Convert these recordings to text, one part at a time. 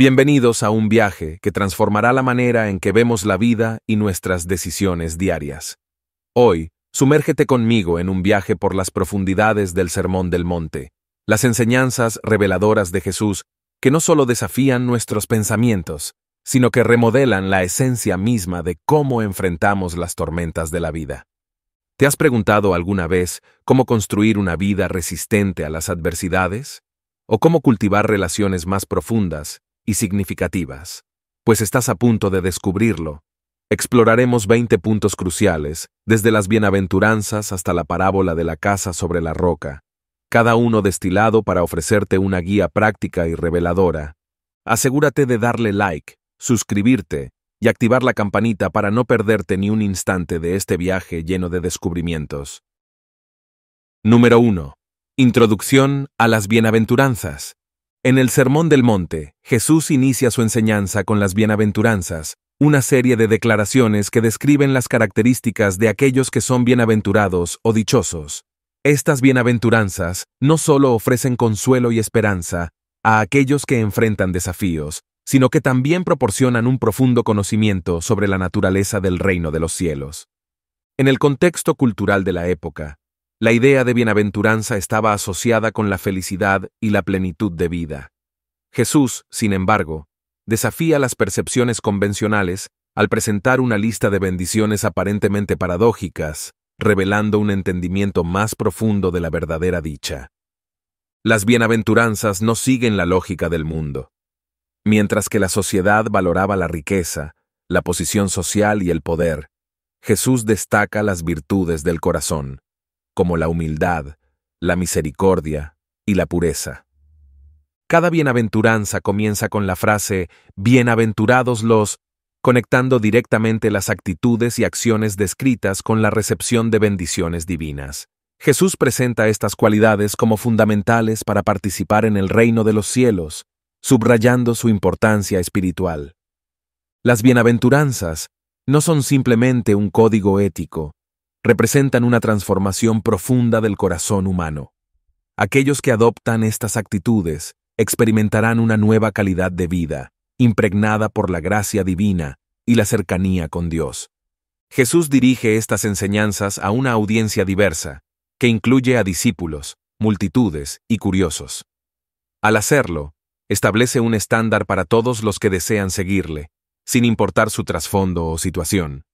Bienvenidos a un viaje que transformará la manera en que vemos la vida y nuestras decisiones diarias. Hoy, sumérgete conmigo en un viaje por las profundidades del Sermón del Monte, las enseñanzas reveladoras de Jesús que no solo desafían nuestros pensamientos, sino que remodelan la esencia misma de cómo enfrentamos las tormentas de la vida. ¿Te has preguntado alguna vez cómo construir una vida resistente a las adversidades? ¿O cómo cultivar relaciones más profundas y significativas, pues estás a punto de descubrirlo. Exploraremos 20 puntos cruciales, desde las bienaventuranzas hasta la parábola de la casa sobre la roca, cada uno destilado para ofrecerte una guía práctica y reveladora. Asegúrate de darle like, suscribirte y activar la campanita para no perderte ni un instante de este viaje lleno de descubrimientos. Número 1. Introducción a las Bienaventuranzas. En el Sermón del Monte, Jesús inicia su enseñanza con las bienaventuranzas, una serie de declaraciones que describen las características de aquellos que son bienaventurados o dichosos. Estas bienaventuranzas no solo ofrecen consuelo y esperanza a aquellos que enfrentan desafíos, sino que también proporcionan un profundo conocimiento sobre la naturaleza del reino de los cielos. En el contexto cultural de la época, la idea de bienaventuranza estaba asociada con la felicidad y la plenitud de vida. Jesús, sin embargo, desafía las percepciones convencionales al presentar una lista de bendiciones aparentemente paradójicas, revelando un entendimiento más profundo de la verdadera dicha. Las bienaventuranzas no siguen la lógica del mundo. Mientras que la sociedad valoraba la riqueza, la posición social y el poder, Jesús destaca las virtudes del corazón como la humildad, la misericordia y la pureza. Cada bienaventuranza comienza con la frase Bienaventurados los, conectando directamente las actitudes y acciones descritas con la recepción de bendiciones divinas. Jesús presenta estas cualidades como fundamentales para participar en el reino de los cielos, subrayando su importancia espiritual. Las bienaventuranzas no son simplemente un código ético, representan una transformación profunda del corazón humano. Aquellos que adoptan estas actitudes experimentarán una nueva calidad de vida, impregnada por la gracia divina y la cercanía con Dios. Jesús dirige estas enseñanzas a una audiencia diversa, que incluye a discípulos, multitudes y curiosos. Al hacerlo, establece un estándar para todos los que desean seguirle, sin importar su trasfondo o situación.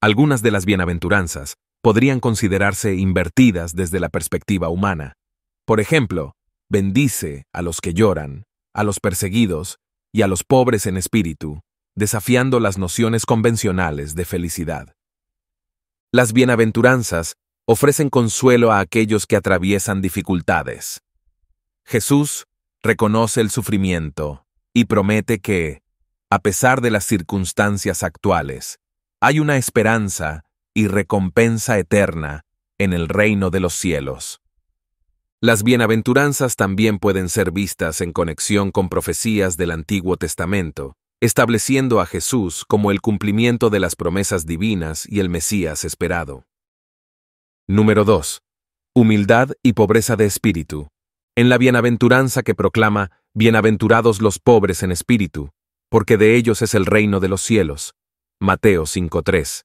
Algunas de las bienaventuranzas podrían considerarse invertidas desde la perspectiva humana. Por ejemplo, bendice a los que lloran, a los perseguidos y a los pobres en espíritu, desafiando las nociones convencionales de felicidad. Las bienaventuranzas ofrecen consuelo a aquellos que atraviesan dificultades. Jesús reconoce el sufrimiento y promete que, a pesar de las circunstancias actuales, hay una esperanza y recompensa eterna en el reino de los cielos. Las bienaventuranzas también pueden ser vistas en conexión con profecías del Antiguo Testamento, estableciendo a Jesús como el cumplimiento de las promesas divinas y el Mesías esperado. Número 2. Humildad y pobreza de espíritu. En la bienaventuranza que proclama, Bienaventurados los pobres en espíritu, porque de ellos es el reino de los cielos. Mateo 5.3.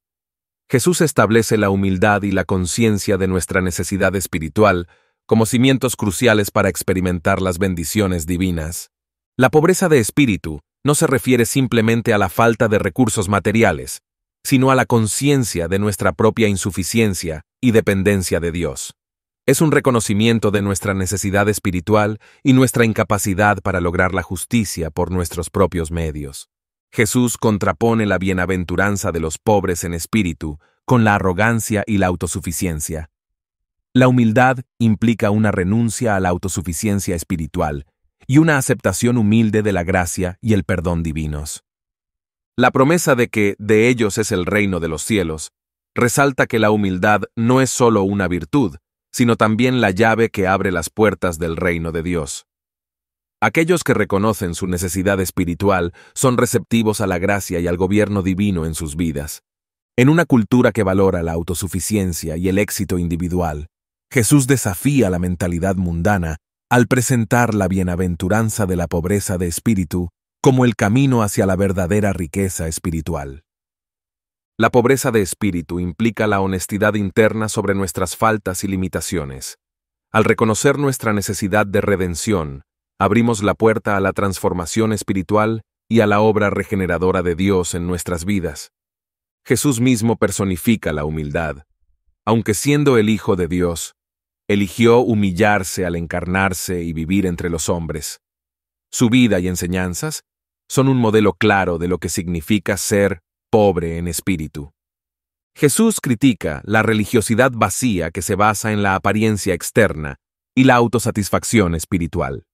Jesús establece la humildad y la conciencia de nuestra necesidad espiritual como cimientos cruciales para experimentar las bendiciones divinas. La pobreza de espíritu no se refiere simplemente a la falta de recursos materiales, sino a la conciencia de nuestra propia insuficiencia y dependencia de Dios. Es un reconocimiento de nuestra necesidad espiritual y nuestra incapacidad para lograr la justicia por nuestros propios medios. Jesús contrapone la bienaventuranza de los pobres en espíritu con la arrogancia y la autosuficiencia. La humildad implica una renuncia a la autosuficiencia espiritual y una aceptación humilde de la gracia y el perdón divinos. La promesa de que de ellos es el reino de los cielos resalta que la humildad no es sólo una virtud, sino también la llave que abre las puertas del reino de Dios. Aquellos que reconocen su necesidad espiritual son receptivos a la gracia y al gobierno divino en sus vidas. En una cultura que valora la autosuficiencia y el éxito individual, Jesús desafía la mentalidad mundana al presentar la bienaventuranza de la pobreza de espíritu como el camino hacia la verdadera riqueza espiritual. La pobreza de espíritu implica la honestidad interna sobre nuestras faltas y limitaciones. Al reconocer nuestra necesidad de redención, abrimos la puerta a la transformación espiritual y a la obra regeneradora de Dios en nuestras vidas. Jesús mismo personifica la humildad. Aunque siendo el Hijo de Dios, eligió humillarse al encarnarse y vivir entre los hombres. Su vida y enseñanzas son un modelo claro de lo que significa ser pobre en espíritu. Jesús critica la religiosidad vacía que se basa en la apariencia externa y la autosatisfacción espiritual.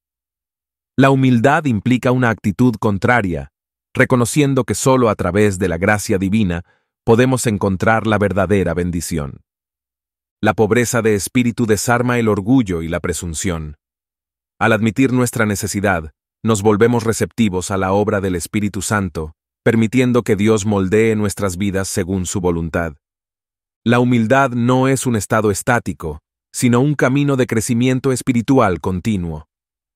La humildad implica una actitud contraria, reconociendo que solo a través de la gracia divina podemos encontrar la verdadera bendición. La pobreza de espíritu desarma el orgullo y la presunción. Al admitir nuestra necesidad, nos volvemos receptivos a la obra del Espíritu Santo, permitiendo que Dios moldee nuestras vidas según su voluntad. La humildad no es un estado estático, sino un camino de crecimiento espiritual continuo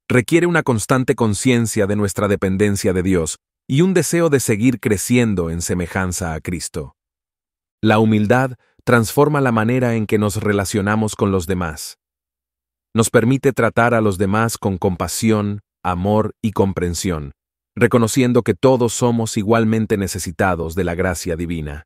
requiere una constante conciencia de nuestra dependencia de Dios y un deseo de seguir creciendo en semejanza a Cristo. La humildad transforma la manera en que nos relacionamos con los demás. Nos permite tratar a los demás con compasión, amor y comprensión, reconociendo que todos somos igualmente necesitados de la gracia divina.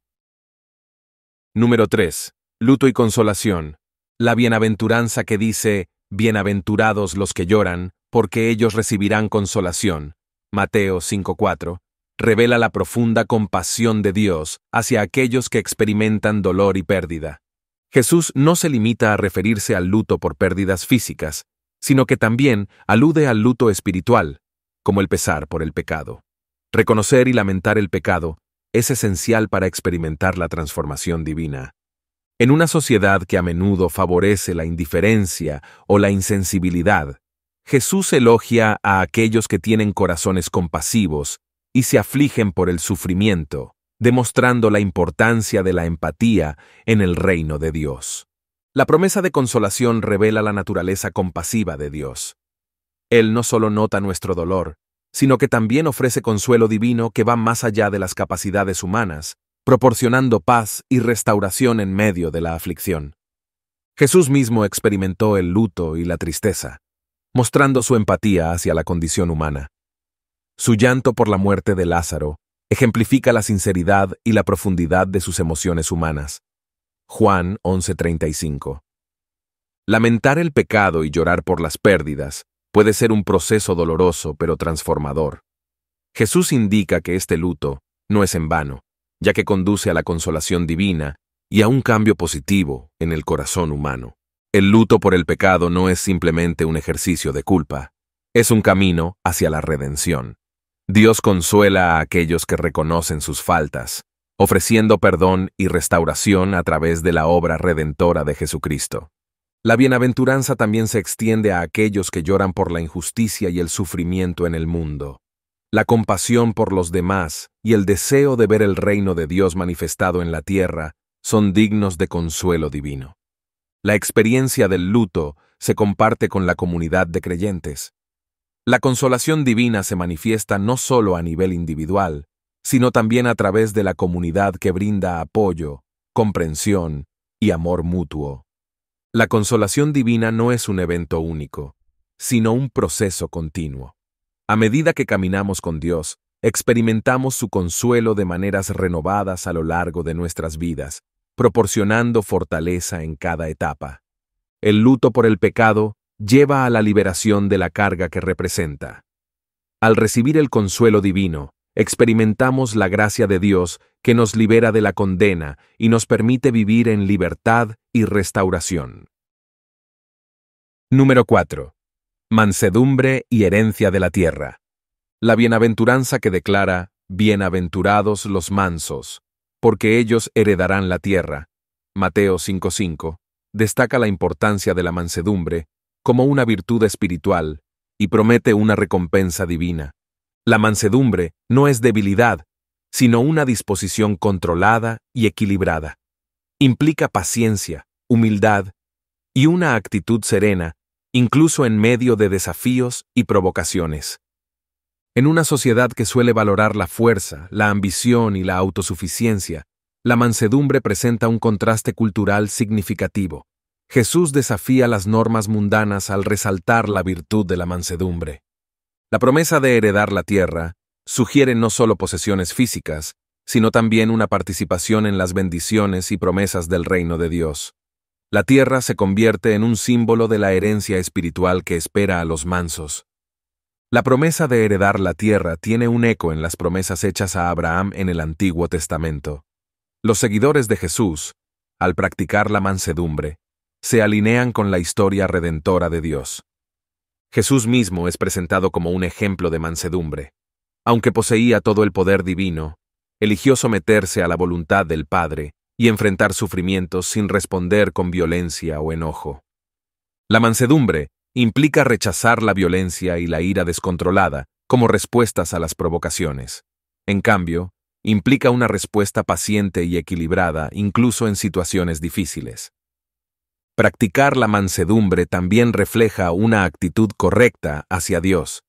Número 3. Luto y consolación. La bienaventuranza que dice, Bienaventurados los que lloran, porque ellos recibirán consolación. Mateo 5.4 revela la profunda compasión de Dios hacia aquellos que experimentan dolor y pérdida. Jesús no se limita a referirse al luto por pérdidas físicas, sino que también alude al luto espiritual, como el pesar por el pecado. Reconocer y lamentar el pecado es esencial para experimentar la transformación divina. En una sociedad que a menudo favorece la indiferencia o la insensibilidad, Jesús elogia a aquellos que tienen corazones compasivos y se afligen por el sufrimiento, demostrando la importancia de la empatía en el reino de Dios. La promesa de consolación revela la naturaleza compasiva de Dios. Él no solo nota nuestro dolor, sino que también ofrece consuelo divino que va más allá de las capacidades humanas, proporcionando paz y restauración en medio de la aflicción. Jesús mismo experimentó el luto y la tristeza, mostrando su empatía hacia la condición humana. Su llanto por la muerte de Lázaro ejemplifica la sinceridad y la profundidad de sus emociones humanas. Juan 11:35 Lamentar el pecado y llorar por las pérdidas puede ser un proceso doloroso pero transformador. Jesús indica que este luto no es en vano, ya que conduce a la consolación divina y a un cambio positivo en el corazón humano. El luto por el pecado no es simplemente un ejercicio de culpa, es un camino hacia la redención. Dios consuela a aquellos que reconocen sus faltas, ofreciendo perdón y restauración a través de la obra redentora de Jesucristo. La bienaventuranza también se extiende a aquellos que lloran por la injusticia y el sufrimiento en el mundo. La compasión por los demás y el deseo de ver el reino de Dios manifestado en la tierra son dignos de consuelo divino. La experiencia del luto se comparte con la comunidad de creyentes. La consolación divina se manifiesta no solo a nivel individual, sino también a través de la comunidad que brinda apoyo, comprensión y amor mutuo. La consolación divina no es un evento único, sino un proceso continuo. A medida que caminamos con Dios, experimentamos su consuelo de maneras renovadas a lo largo de nuestras vidas, proporcionando fortaleza en cada etapa. El luto por el pecado lleva a la liberación de la carga que representa. Al recibir el consuelo divino, experimentamos la gracia de Dios que nos libera de la condena y nos permite vivir en libertad y restauración. Número 4. Mansedumbre y herencia de la tierra. La bienaventuranza que declara, Bienaventurados los mansos, porque ellos heredarán la tierra. Mateo 5.5 destaca la importancia de la mansedumbre como una virtud espiritual y promete una recompensa divina. La mansedumbre no es debilidad, sino una disposición controlada y equilibrada. Implica paciencia, humildad y una actitud serena, incluso en medio de desafíos y provocaciones. En una sociedad que suele valorar la fuerza, la ambición y la autosuficiencia, la mansedumbre presenta un contraste cultural significativo. Jesús desafía las normas mundanas al resaltar la virtud de la mansedumbre. La promesa de heredar la tierra sugiere no solo posesiones físicas, sino también una participación en las bendiciones y promesas del reino de Dios. La tierra se convierte en un símbolo de la herencia espiritual que espera a los mansos. La promesa de heredar la tierra tiene un eco en las promesas hechas a Abraham en el Antiguo Testamento. Los seguidores de Jesús, al practicar la mansedumbre, se alinean con la historia redentora de Dios. Jesús mismo es presentado como un ejemplo de mansedumbre. Aunque poseía todo el poder divino, eligió someterse a la voluntad del Padre y enfrentar sufrimientos sin responder con violencia o enojo. La mansedumbre implica rechazar la violencia y la ira descontrolada como respuestas a las provocaciones. En cambio, implica una respuesta paciente y equilibrada incluso en situaciones difíciles. Practicar la mansedumbre también refleja una actitud correcta hacia Dios.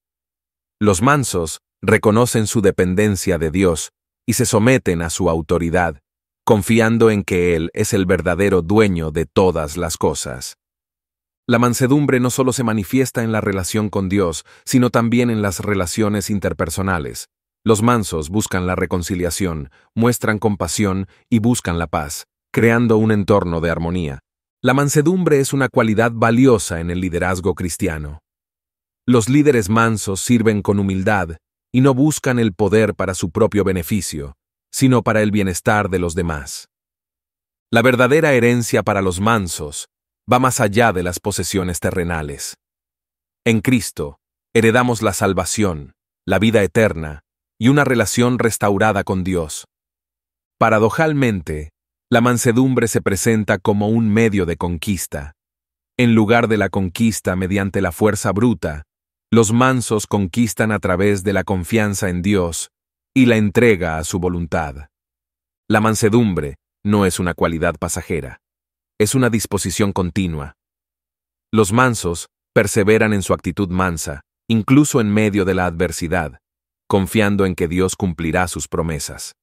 Los mansos reconocen su dependencia de Dios y se someten a su autoridad, confiando en que Él es el verdadero dueño de todas las cosas. La mansedumbre no solo se manifiesta en la relación con Dios, sino también en las relaciones interpersonales. Los mansos buscan la reconciliación, muestran compasión y buscan la paz, creando un entorno de armonía. La mansedumbre es una cualidad valiosa en el liderazgo cristiano. Los líderes mansos sirven con humildad y no buscan el poder para su propio beneficio, sino para el bienestar de los demás. La verdadera herencia para los mansos va más allá de las posesiones terrenales. En Cristo, heredamos la salvación, la vida eterna y una relación restaurada con Dios. Paradojalmente, la mansedumbre se presenta como un medio de conquista. En lugar de la conquista mediante la fuerza bruta, los mansos conquistan a través de la confianza en Dios y la entrega a su voluntad. La mansedumbre no es una cualidad pasajera es una disposición continua. Los mansos perseveran en su actitud mansa, incluso en medio de la adversidad, confiando en que Dios cumplirá sus promesas.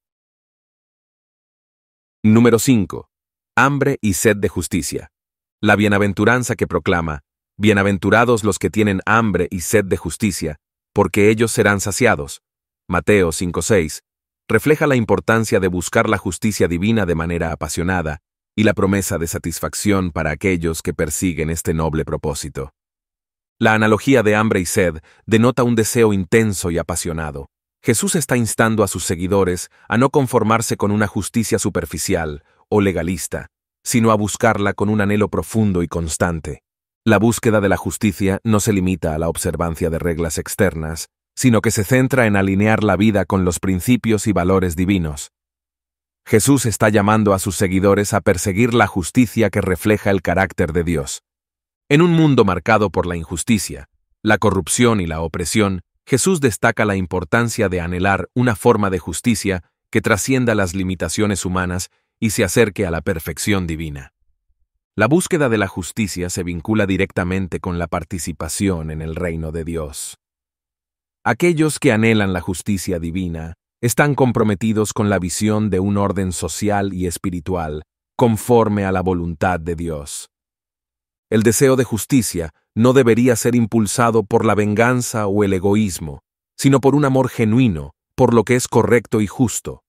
Número 5. Hambre y sed de justicia. La bienaventuranza que proclama, Bienaventurados los que tienen hambre y sed de justicia, porque ellos serán saciados. Mateo 5.6 refleja la importancia de buscar la justicia divina de manera apasionada, y la promesa de satisfacción para aquellos que persiguen este noble propósito. La analogía de hambre y sed denota un deseo intenso y apasionado. Jesús está instando a sus seguidores a no conformarse con una justicia superficial o legalista, sino a buscarla con un anhelo profundo y constante. La búsqueda de la justicia no se limita a la observancia de reglas externas, sino que se centra en alinear la vida con los principios y valores divinos. Jesús está llamando a sus seguidores a perseguir la justicia que refleja el carácter de Dios. En un mundo marcado por la injusticia, la corrupción y la opresión, Jesús destaca la importancia de anhelar una forma de justicia que trascienda las limitaciones humanas y se acerque a la perfección divina. La búsqueda de la justicia se vincula directamente con la participación en el reino de Dios. Aquellos que anhelan la justicia divina están comprometidos con la visión de un orden social y espiritual, conforme a la voluntad de Dios. El deseo de justicia no debería ser impulsado por la venganza o el egoísmo, sino por un amor genuino, por lo que es correcto y justo.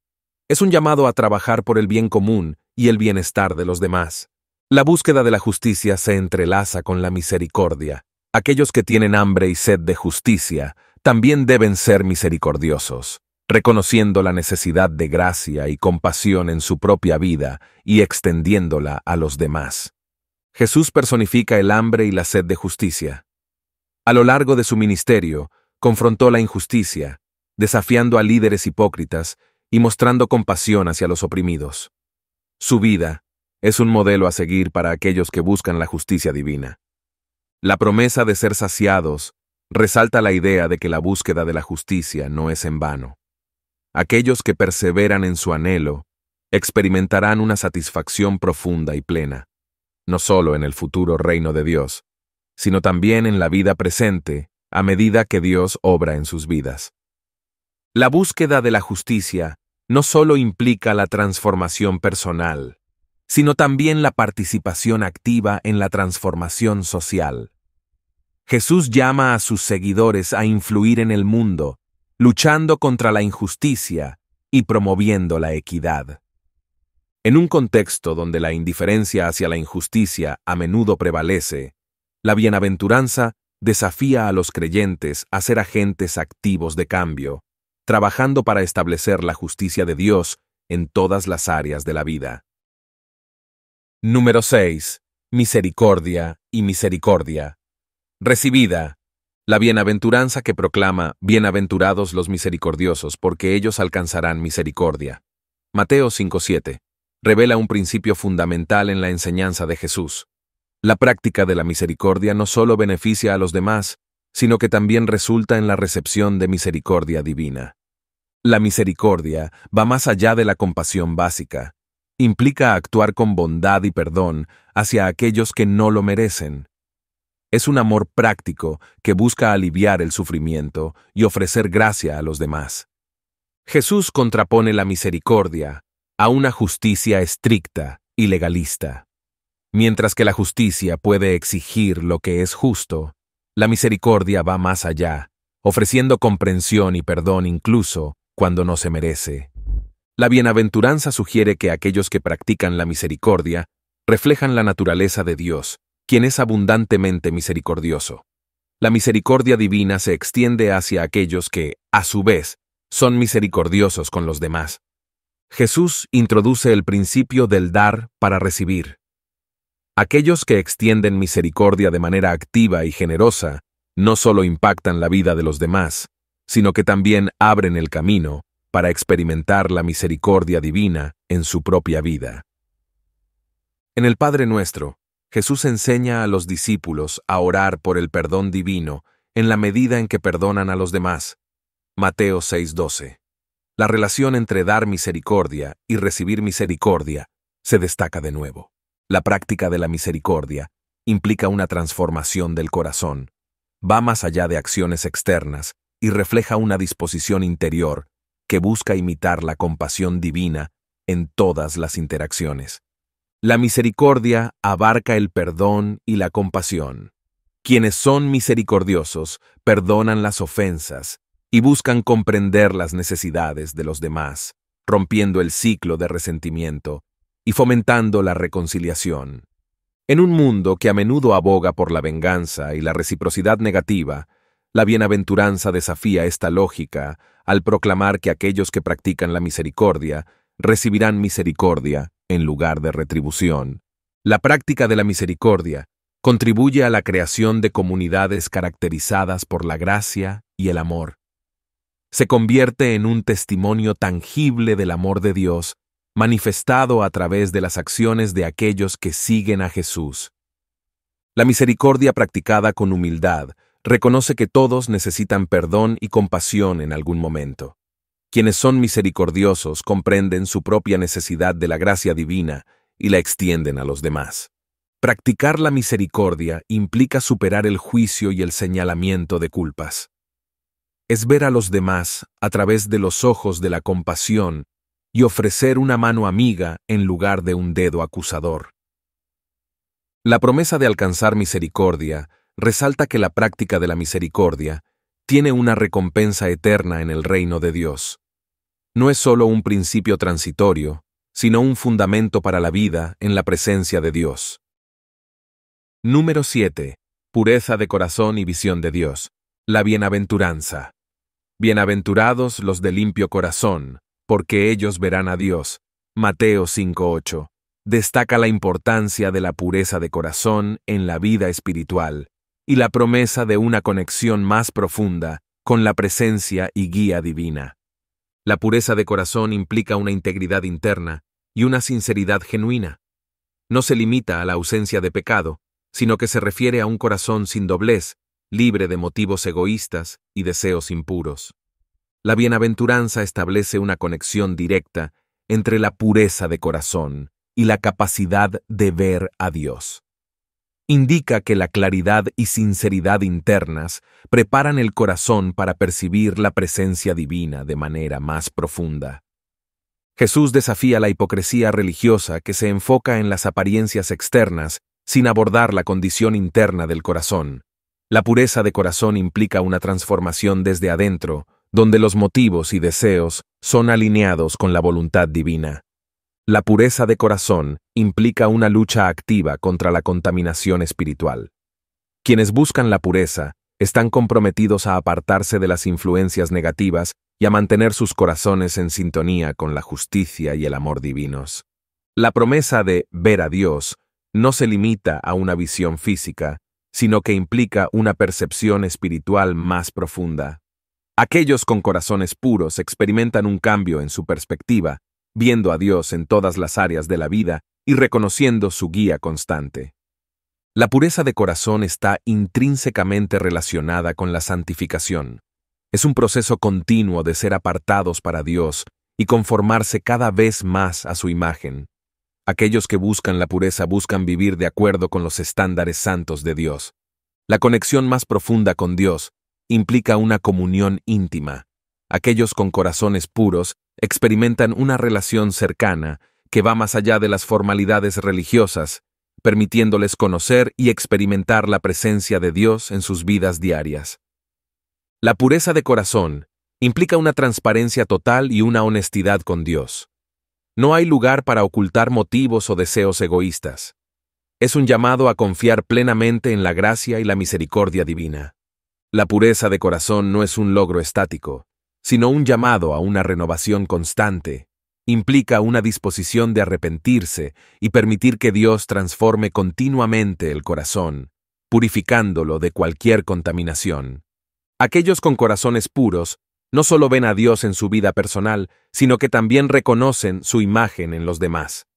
Es un llamado a trabajar por el bien común y el bienestar de los demás. La búsqueda de la justicia se entrelaza con la misericordia. Aquellos que tienen hambre y sed de justicia también deben ser misericordiosos reconociendo la necesidad de gracia y compasión en su propia vida y extendiéndola a los demás. Jesús personifica el hambre y la sed de justicia. A lo largo de su ministerio, confrontó la injusticia, desafiando a líderes hipócritas y mostrando compasión hacia los oprimidos. Su vida es un modelo a seguir para aquellos que buscan la justicia divina. La promesa de ser saciados resalta la idea de que la búsqueda de la justicia no es en vano. Aquellos que perseveran en su anhelo experimentarán una satisfacción profunda y plena, no solo en el futuro reino de Dios, sino también en la vida presente, a medida que Dios obra en sus vidas. La búsqueda de la justicia no solo implica la transformación personal, sino también la participación activa en la transformación social. Jesús llama a sus seguidores a influir en el mundo luchando contra la injusticia y promoviendo la equidad. En un contexto donde la indiferencia hacia la injusticia a menudo prevalece, la bienaventuranza desafía a los creyentes a ser agentes activos de cambio, trabajando para establecer la justicia de Dios en todas las áreas de la vida. Número 6. Misericordia y misericordia. Recibida, la bienaventuranza que proclama, Bienaventurados los misericordiosos, porque ellos alcanzarán misericordia. Mateo 5.7. Revela un principio fundamental en la enseñanza de Jesús. La práctica de la misericordia no solo beneficia a los demás, sino que también resulta en la recepción de misericordia divina. La misericordia va más allá de la compasión básica. Implica actuar con bondad y perdón hacia aquellos que no lo merecen, es un amor práctico que busca aliviar el sufrimiento y ofrecer gracia a los demás. Jesús contrapone la misericordia a una justicia estricta y legalista. Mientras que la justicia puede exigir lo que es justo, la misericordia va más allá, ofreciendo comprensión y perdón incluso cuando no se merece. La bienaventuranza sugiere que aquellos que practican la misericordia reflejan la naturaleza de Dios quien es abundantemente misericordioso. La misericordia divina se extiende hacia aquellos que, a su vez, son misericordiosos con los demás. Jesús introduce el principio del dar para recibir. Aquellos que extienden misericordia de manera activa y generosa no solo impactan la vida de los demás, sino que también abren el camino para experimentar la misericordia divina en su propia vida. En el Padre nuestro, Jesús enseña a los discípulos a orar por el perdón divino en la medida en que perdonan a los demás. Mateo 6:12. La relación entre dar misericordia y recibir misericordia se destaca de nuevo. La práctica de la misericordia implica una transformación del corazón, va más allá de acciones externas y refleja una disposición interior que busca imitar la compasión divina en todas las interacciones. La misericordia abarca el perdón y la compasión. Quienes son misericordiosos perdonan las ofensas y buscan comprender las necesidades de los demás, rompiendo el ciclo de resentimiento y fomentando la reconciliación. En un mundo que a menudo aboga por la venganza y la reciprocidad negativa, la bienaventuranza desafía esta lógica al proclamar que aquellos que practican la misericordia recibirán misericordia en lugar de retribución. La práctica de la misericordia contribuye a la creación de comunidades caracterizadas por la gracia y el amor. Se convierte en un testimonio tangible del amor de Dios, manifestado a través de las acciones de aquellos que siguen a Jesús. La misericordia practicada con humildad reconoce que todos necesitan perdón y compasión en algún momento. Quienes son misericordiosos comprenden su propia necesidad de la gracia divina y la extienden a los demás. Practicar la misericordia implica superar el juicio y el señalamiento de culpas. Es ver a los demás a través de los ojos de la compasión y ofrecer una mano amiga en lugar de un dedo acusador. La promesa de alcanzar misericordia resalta que la práctica de la misericordia tiene una recompensa eterna en el reino de Dios. No es solo un principio transitorio, sino un fundamento para la vida en la presencia de Dios. Número 7. Pureza de corazón y visión de Dios. La bienaventuranza. Bienaventurados los de limpio corazón, porque ellos verán a Dios. Mateo 5.8. Destaca la importancia de la pureza de corazón en la vida espiritual, y la promesa de una conexión más profunda con la presencia y guía divina. La pureza de corazón implica una integridad interna y una sinceridad genuina. No se limita a la ausencia de pecado, sino que se refiere a un corazón sin doblez, libre de motivos egoístas y deseos impuros. La bienaventuranza establece una conexión directa entre la pureza de corazón y la capacidad de ver a Dios indica que la claridad y sinceridad internas preparan el corazón para percibir la presencia divina de manera más profunda. Jesús desafía la hipocresía religiosa que se enfoca en las apariencias externas sin abordar la condición interna del corazón. La pureza de corazón implica una transformación desde adentro, donde los motivos y deseos son alineados con la voluntad divina. La pureza de corazón implica una lucha activa contra la contaminación espiritual. Quienes buscan la pureza están comprometidos a apartarse de las influencias negativas y a mantener sus corazones en sintonía con la justicia y el amor divinos. La promesa de ver a Dios no se limita a una visión física, sino que implica una percepción espiritual más profunda. Aquellos con corazones puros experimentan un cambio en su perspectiva, viendo a Dios en todas las áreas de la vida y reconociendo su guía constante. La pureza de corazón está intrínsecamente relacionada con la santificación. Es un proceso continuo de ser apartados para Dios y conformarse cada vez más a su imagen. Aquellos que buscan la pureza buscan vivir de acuerdo con los estándares santos de Dios. La conexión más profunda con Dios implica una comunión íntima, Aquellos con corazones puros experimentan una relación cercana que va más allá de las formalidades religiosas, permitiéndoles conocer y experimentar la presencia de Dios en sus vidas diarias. La pureza de corazón implica una transparencia total y una honestidad con Dios. No hay lugar para ocultar motivos o deseos egoístas. Es un llamado a confiar plenamente en la gracia y la misericordia divina. La pureza de corazón no es un logro estático, sino un llamado a una renovación constante, implica una disposición de arrepentirse y permitir que Dios transforme continuamente el corazón, purificándolo de cualquier contaminación. Aquellos con corazones puros no solo ven a Dios en su vida personal, sino que también reconocen su imagen en los demás.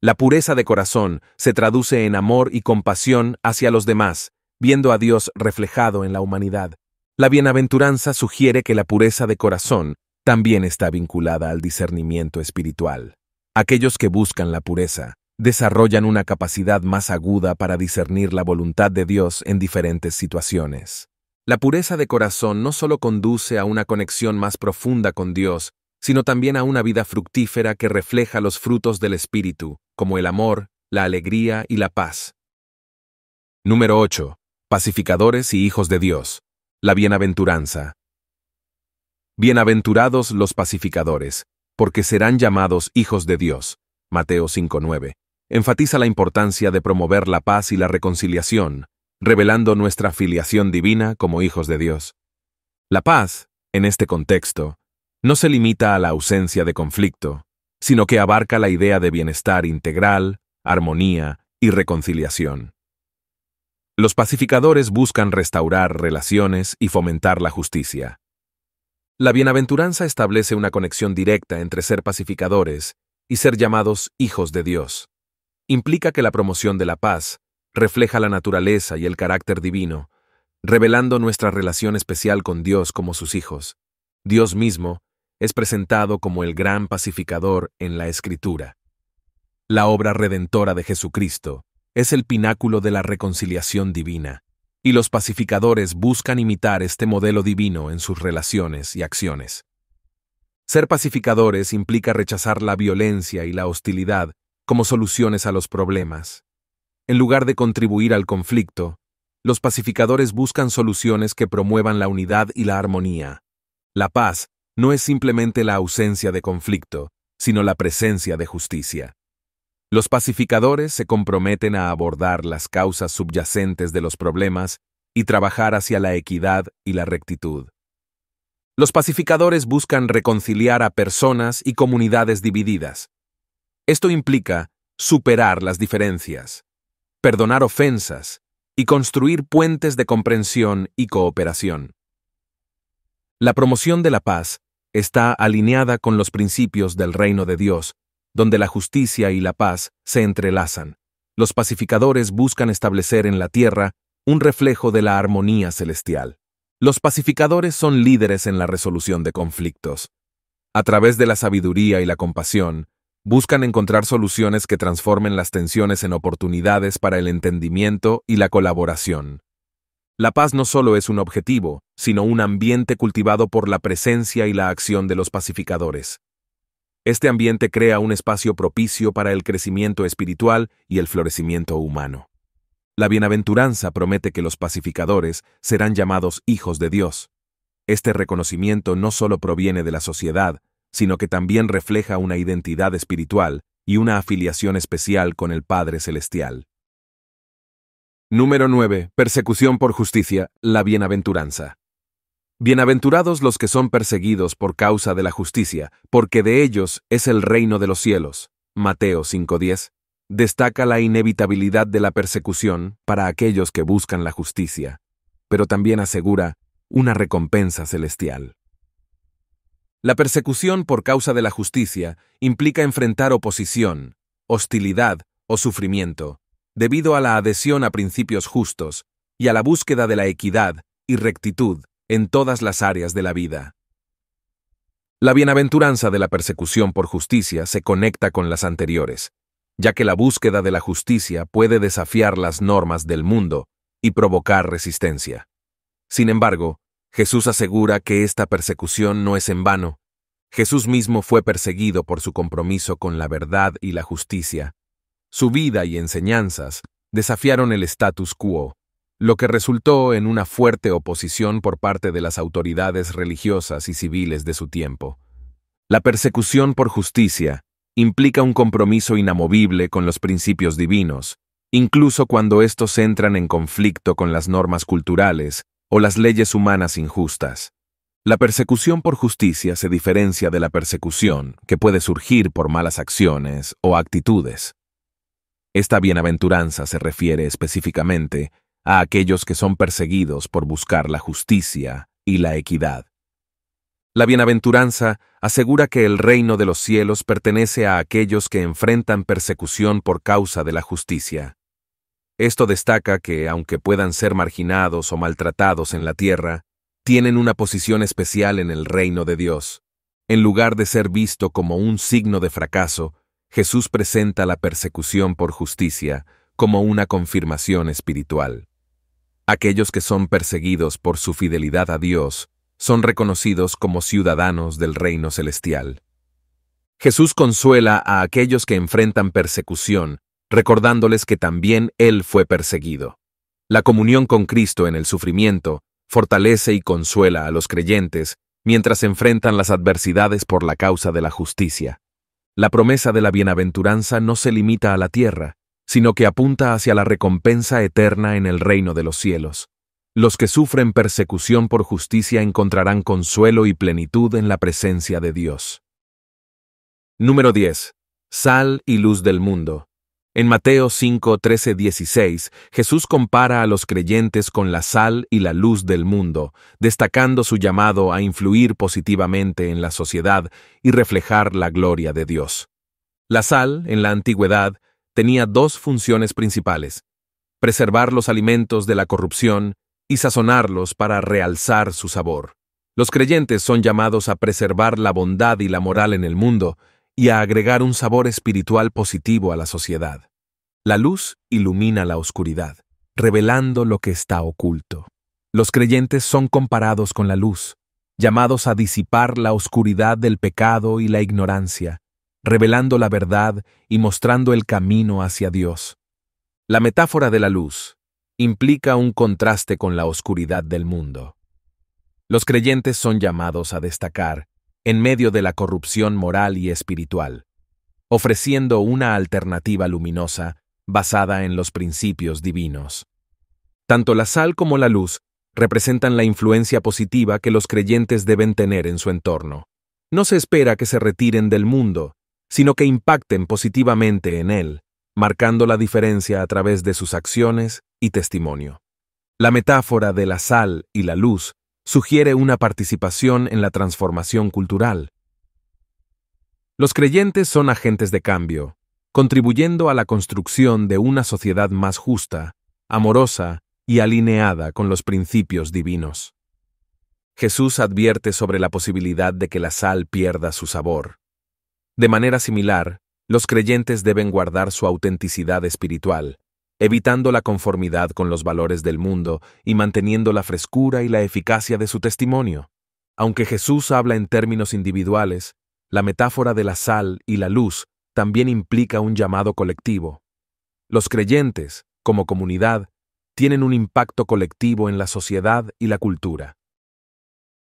La pureza de corazón se traduce en amor y compasión hacia los demás, viendo a Dios reflejado en la humanidad. La bienaventuranza sugiere que la pureza de corazón también está vinculada al discernimiento espiritual. Aquellos que buscan la pureza desarrollan una capacidad más aguda para discernir la voluntad de Dios en diferentes situaciones. La pureza de corazón no solo conduce a una conexión más profunda con Dios, sino también a una vida fructífera que refleja los frutos del Espíritu, como el amor, la alegría y la paz. Número 8. Pacificadores y hijos de Dios. La bienaventuranza. Bienaventurados los pacificadores, porque serán llamados hijos de Dios. Mateo 5.9. Enfatiza la importancia de promover la paz y la reconciliación, revelando nuestra filiación divina como hijos de Dios. La paz, en este contexto, no se limita a la ausencia de conflicto, sino que abarca la idea de bienestar integral, armonía y reconciliación. Los pacificadores buscan restaurar relaciones y fomentar la justicia. La bienaventuranza establece una conexión directa entre ser pacificadores y ser llamados hijos de Dios. Implica que la promoción de la paz refleja la naturaleza y el carácter divino, revelando nuestra relación especial con Dios como sus hijos. Dios mismo es presentado como el gran pacificador en la Escritura. La obra redentora de Jesucristo es el pináculo de la reconciliación divina, y los pacificadores buscan imitar este modelo divino en sus relaciones y acciones. Ser pacificadores implica rechazar la violencia y la hostilidad como soluciones a los problemas. En lugar de contribuir al conflicto, los pacificadores buscan soluciones que promuevan la unidad y la armonía. La paz no es simplemente la ausencia de conflicto, sino la presencia de justicia. Los pacificadores se comprometen a abordar las causas subyacentes de los problemas y trabajar hacia la equidad y la rectitud. Los pacificadores buscan reconciliar a personas y comunidades divididas. Esto implica superar las diferencias, perdonar ofensas y construir puentes de comprensión y cooperación. La promoción de la paz está alineada con los principios del reino de Dios donde la justicia y la paz se entrelazan. Los pacificadores buscan establecer en la tierra un reflejo de la armonía celestial. Los pacificadores son líderes en la resolución de conflictos. A través de la sabiduría y la compasión, buscan encontrar soluciones que transformen las tensiones en oportunidades para el entendimiento y la colaboración. La paz no solo es un objetivo, sino un ambiente cultivado por la presencia y la acción de los pacificadores. Este ambiente crea un espacio propicio para el crecimiento espiritual y el florecimiento humano. La bienaventuranza promete que los pacificadores serán llamados hijos de Dios. Este reconocimiento no solo proviene de la sociedad, sino que también refleja una identidad espiritual y una afiliación especial con el Padre Celestial. Número 9. Persecución por justicia, la bienaventuranza. Bienaventurados los que son perseguidos por causa de la justicia, porque de ellos es el reino de los cielos. Mateo 5:10. Destaca la inevitabilidad de la persecución para aquellos que buscan la justicia, pero también asegura una recompensa celestial. La persecución por causa de la justicia implica enfrentar oposición, hostilidad o sufrimiento, debido a la adhesión a principios justos y a la búsqueda de la equidad y rectitud en todas las áreas de la vida. La bienaventuranza de la persecución por justicia se conecta con las anteriores, ya que la búsqueda de la justicia puede desafiar las normas del mundo y provocar resistencia. Sin embargo, Jesús asegura que esta persecución no es en vano. Jesús mismo fue perseguido por su compromiso con la verdad y la justicia. Su vida y enseñanzas desafiaron el status quo lo que resultó en una fuerte oposición por parte de las autoridades religiosas y civiles de su tiempo. La persecución por justicia implica un compromiso inamovible con los principios divinos, incluso cuando estos entran en conflicto con las normas culturales o las leyes humanas injustas. La persecución por justicia se diferencia de la persecución que puede surgir por malas acciones o actitudes. Esta bienaventuranza se refiere específicamente a a aquellos que son perseguidos por buscar la justicia y la equidad. La bienaventuranza asegura que el reino de los cielos pertenece a aquellos que enfrentan persecución por causa de la justicia. Esto destaca que, aunque puedan ser marginados o maltratados en la tierra, tienen una posición especial en el reino de Dios. En lugar de ser visto como un signo de fracaso, Jesús presenta la persecución por justicia como una confirmación espiritual. Aquellos que son perseguidos por su fidelidad a Dios son reconocidos como ciudadanos del reino celestial. Jesús consuela a aquellos que enfrentan persecución, recordándoles que también Él fue perseguido. La comunión con Cristo en el sufrimiento fortalece y consuela a los creyentes mientras enfrentan las adversidades por la causa de la justicia. La promesa de la bienaventuranza no se limita a la tierra, sino que apunta hacia la recompensa eterna en el reino de los cielos. Los que sufren persecución por justicia encontrarán consuelo y plenitud en la presencia de Dios. Número 10. Sal y luz del mundo. En Mateo 5, 13, 16, Jesús compara a los creyentes con la sal y la luz del mundo, destacando su llamado a influir positivamente en la sociedad y reflejar la gloria de Dios. La sal, en la antigüedad, tenía dos funciones principales, preservar los alimentos de la corrupción y sazonarlos para realzar su sabor. Los creyentes son llamados a preservar la bondad y la moral en el mundo y a agregar un sabor espiritual positivo a la sociedad. La luz ilumina la oscuridad, revelando lo que está oculto. Los creyentes son comparados con la luz, llamados a disipar la oscuridad del pecado y la ignorancia, revelando la verdad y mostrando el camino hacia Dios. La metáfora de la luz implica un contraste con la oscuridad del mundo. Los creyentes son llamados a destacar en medio de la corrupción moral y espiritual, ofreciendo una alternativa luminosa basada en los principios divinos. Tanto la sal como la luz representan la influencia positiva que los creyentes deben tener en su entorno. No se espera que se retiren del mundo, sino que impacten positivamente en él, marcando la diferencia a través de sus acciones y testimonio. La metáfora de la sal y la luz sugiere una participación en la transformación cultural. Los creyentes son agentes de cambio, contribuyendo a la construcción de una sociedad más justa, amorosa y alineada con los principios divinos. Jesús advierte sobre la posibilidad de que la sal pierda su sabor, de manera similar, los creyentes deben guardar su autenticidad espiritual, evitando la conformidad con los valores del mundo y manteniendo la frescura y la eficacia de su testimonio. Aunque Jesús habla en términos individuales, la metáfora de la sal y la luz también implica un llamado colectivo. Los creyentes, como comunidad, tienen un impacto colectivo en la sociedad y la cultura.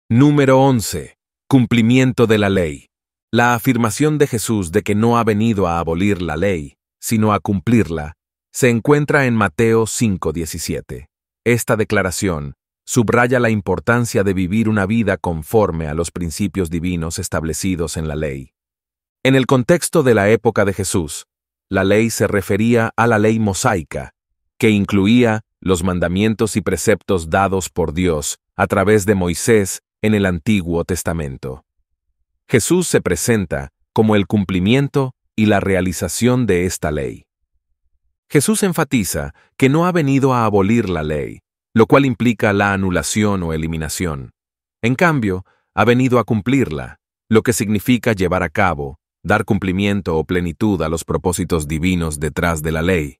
Número 11. Cumplimiento de la ley. La afirmación de Jesús de que no ha venido a abolir la ley, sino a cumplirla, se encuentra en Mateo 5:17. Esta declaración subraya la importancia de vivir una vida conforme a los principios divinos establecidos en la ley. En el contexto de la época de Jesús, la ley se refería a la ley mosaica, que incluía los mandamientos y preceptos dados por Dios a través de Moisés en el Antiguo Testamento. Jesús se presenta como el cumplimiento y la realización de esta ley. Jesús enfatiza que no ha venido a abolir la ley, lo cual implica la anulación o eliminación. En cambio, ha venido a cumplirla, lo que significa llevar a cabo, dar cumplimiento o plenitud a los propósitos divinos detrás de la ley.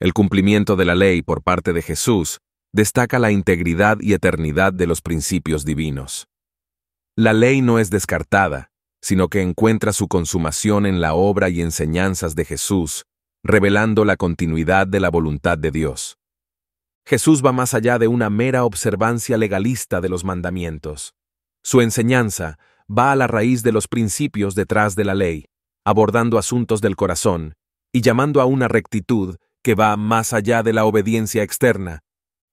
El cumplimiento de la ley por parte de Jesús destaca la integridad y eternidad de los principios divinos. La ley no es descartada, sino que encuentra su consumación en la obra y enseñanzas de Jesús, revelando la continuidad de la voluntad de Dios. Jesús va más allá de una mera observancia legalista de los mandamientos. Su enseñanza va a la raíz de los principios detrás de la ley, abordando asuntos del corazón y llamando a una rectitud que va más allá de la obediencia externa.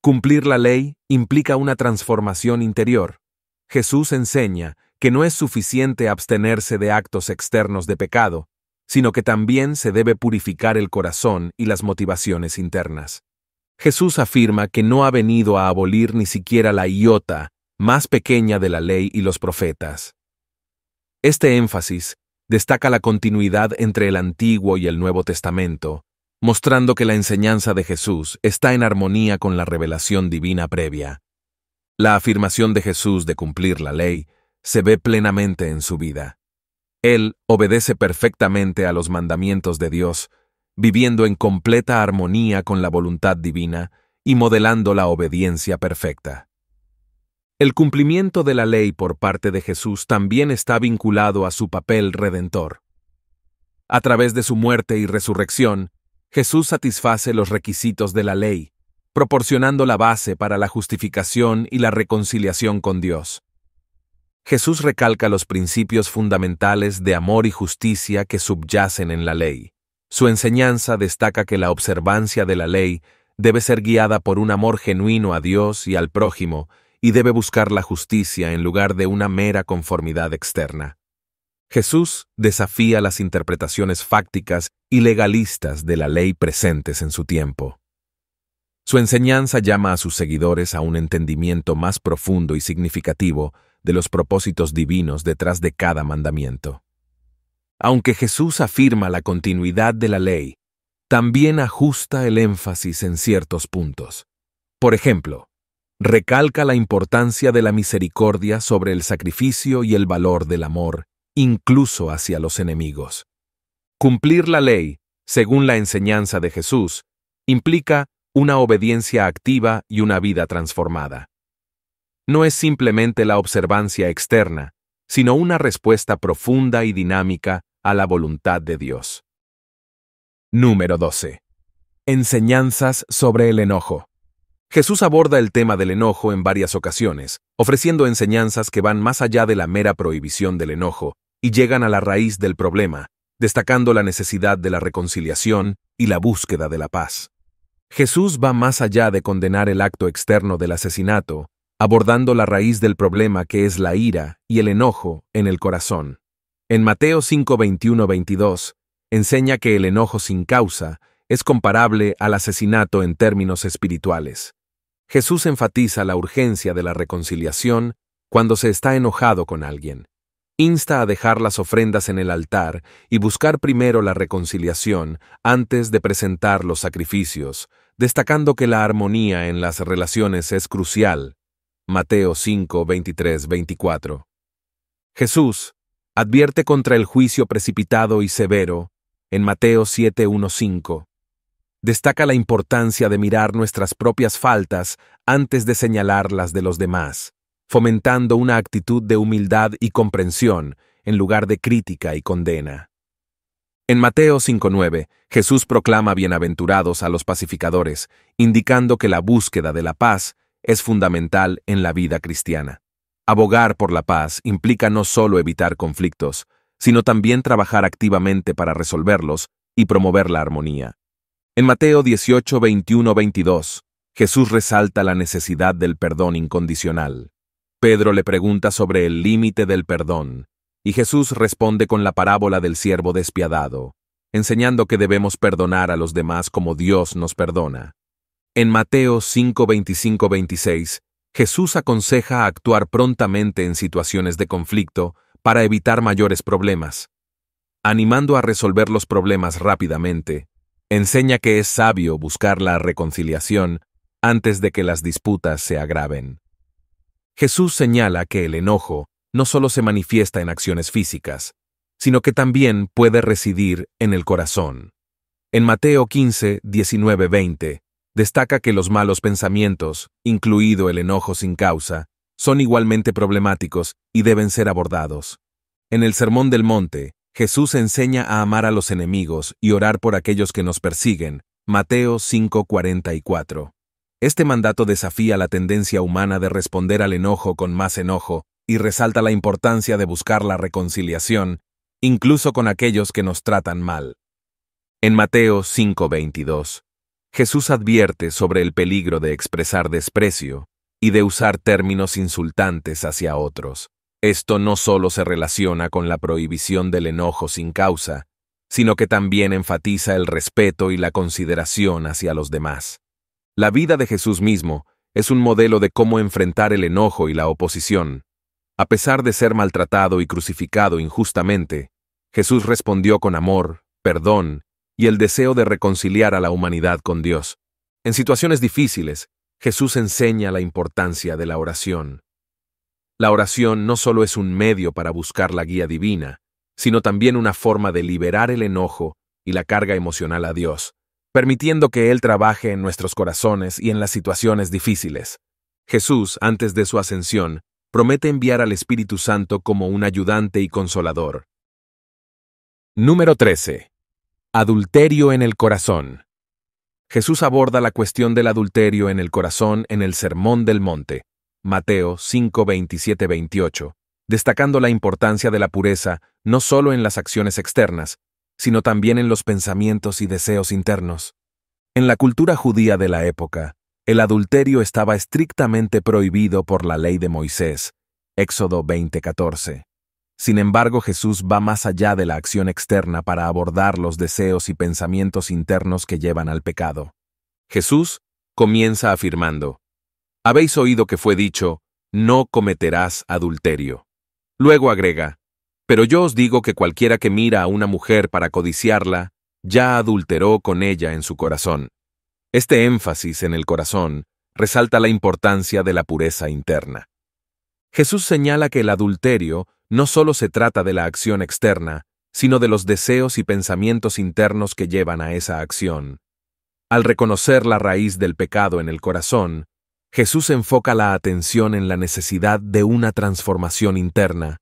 Cumplir la ley implica una transformación interior, Jesús enseña que no es suficiente abstenerse de actos externos de pecado, sino que también se debe purificar el corazón y las motivaciones internas. Jesús afirma que no ha venido a abolir ni siquiera la iota más pequeña de la ley y los profetas. Este énfasis destaca la continuidad entre el Antiguo y el Nuevo Testamento, mostrando que la enseñanza de Jesús está en armonía con la revelación divina previa. La afirmación de Jesús de cumplir la ley se ve plenamente en su vida. Él obedece perfectamente a los mandamientos de Dios, viviendo en completa armonía con la voluntad divina y modelando la obediencia perfecta. El cumplimiento de la ley por parte de Jesús también está vinculado a su papel redentor. A través de su muerte y resurrección, Jesús satisface los requisitos de la ley, proporcionando la base para la justificación y la reconciliación con Dios. Jesús recalca los principios fundamentales de amor y justicia que subyacen en la ley. Su enseñanza destaca que la observancia de la ley debe ser guiada por un amor genuino a Dios y al prójimo, y debe buscar la justicia en lugar de una mera conformidad externa. Jesús desafía las interpretaciones fácticas y legalistas de la ley presentes en su tiempo. Su enseñanza llama a sus seguidores a un entendimiento más profundo y significativo de los propósitos divinos detrás de cada mandamiento. Aunque Jesús afirma la continuidad de la ley, también ajusta el énfasis en ciertos puntos. Por ejemplo, recalca la importancia de la misericordia sobre el sacrificio y el valor del amor, incluso hacia los enemigos. Cumplir la ley, según la enseñanza de Jesús, implica una obediencia activa y una vida transformada. No es simplemente la observancia externa, sino una respuesta profunda y dinámica a la voluntad de Dios. Número 12. Enseñanzas sobre el enojo. Jesús aborda el tema del enojo en varias ocasiones, ofreciendo enseñanzas que van más allá de la mera prohibición del enojo y llegan a la raíz del problema, destacando la necesidad de la reconciliación y la búsqueda de la paz. Jesús va más allá de condenar el acto externo del asesinato, abordando la raíz del problema que es la ira y el enojo en el corazón. En Mateo 521 22 enseña que el enojo sin causa es comparable al asesinato en términos espirituales. Jesús enfatiza la urgencia de la reconciliación cuando se está enojado con alguien. Insta a dejar las ofrendas en el altar y buscar primero la reconciliación antes de presentar los sacrificios, destacando que la armonía en las relaciones es crucial. Mateo 5, 23, 24. Jesús advierte contra el juicio precipitado y severo en Mateo 7, 1, 5. Destaca la importancia de mirar nuestras propias faltas antes de señalar las de los demás, fomentando una actitud de humildad y comprensión en lugar de crítica y condena. En Mateo 5.9, Jesús proclama bienaventurados a los pacificadores, indicando que la búsqueda de la paz es fundamental en la vida cristiana. Abogar por la paz implica no solo evitar conflictos, sino también trabajar activamente para resolverlos y promover la armonía. En Mateo 18, 22, Jesús resalta la necesidad del perdón incondicional. Pedro le pregunta sobre el límite del perdón, y Jesús responde con la parábola del siervo despiadado, enseñando que debemos perdonar a los demás como Dios nos perdona. En Mateo 5, 25, 26, Jesús aconseja actuar prontamente en situaciones de conflicto para evitar mayores problemas. Animando a resolver los problemas rápidamente, enseña que es sabio buscar la reconciliación antes de que las disputas se agraven. Jesús señala que el enojo no solo se manifiesta en acciones físicas, sino que también puede residir en el corazón. En Mateo 15, 19, 20, destaca que los malos pensamientos, incluido el enojo sin causa, son igualmente problemáticos y deben ser abordados. En el Sermón del Monte, Jesús enseña a amar a los enemigos y orar por aquellos que nos persiguen. Mateo 44. Este mandato desafía la tendencia humana de responder al enojo con más enojo y resalta la importancia de buscar la reconciliación, incluso con aquellos que nos tratan mal. En Mateo 5:22, Jesús advierte sobre el peligro de expresar desprecio y de usar términos insultantes hacia otros. Esto no solo se relaciona con la prohibición del enojo sin causa, sino que también enfatiza el respeto y la consideración hacia los demás. La vida de Jesús mismo es un modelo de cómo enfrentar el enojo y la oposición, a pesar de ser maltratado y crucificado injustamente, Jesús respondió con amor, perdón y el deseo de reconciliar a la humanidad con Dios. En situaciones difíciles, Jesús enseña la importancia de la oración. La oración no solo es un medio para buscar la guía divina, sino también una forma de liberar el enojo y la carga emocional a Dios, permitiendo que Él trabaje en nuestros corazones y en las situaciones difíciles. Jesús, antes de su ascensión, promete enviar al Espíritu Santo como un ayudante y consolador. Número 13. Adulterio en el corazón. Jesús aborda la cuestión del adulterio en el corazón en el Sermón del Monte, Mateo 5, 27, 28, destacando la importancia de la pureza no solo en las acciones externas, sino también en los pensamientos y deseos internos. En la cultura judía de la época, el adulterio estaba estrictamente prohibido por la ley de Moisés, Éxodo 20:14. Sin embargo, Jesús va más allá de la acción externa para abordar los deseos y pensamientos internos que llevan al pecado. Jesús comienza afirmando, Habéis oído que fue dicho, no cometerás adulterio. Luego agrega, Pero yo os digo que cualquiera que mira a una mujer para codiciarla, ya adulteró con ella en su corazón. Este énfasis en el corazón resalta la importancia de la pureza interna. Jesús señala que el adulterio no solo se trata de la acción externa, sino de los deseos y pensamientos internos que llevan a esa acción. Al reconocer la raíz del pecado en el corazón, Jesús enfoca la atención en la necesidad de una transformación interna.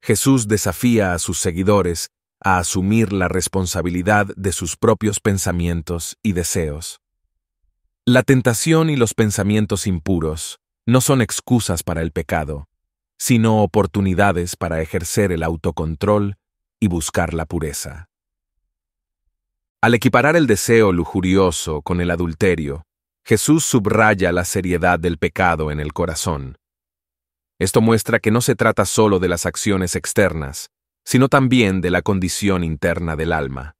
Jesús desafía a sus seguidores a asumir la responsabilidad de sus propios pensamientos y deseos. La tentación y los pensamientos impuros no son excusas para el pecado, sino oportunidades para ejercer el autocontrol y buscar la pureza. Al equiparar el deseo lujurioso con el adulterio, Jesús subraya la seriedad del pecado en el corazón. Esto muestra que no se trata solo de las acciones externas, sino también de la condición interna del alma.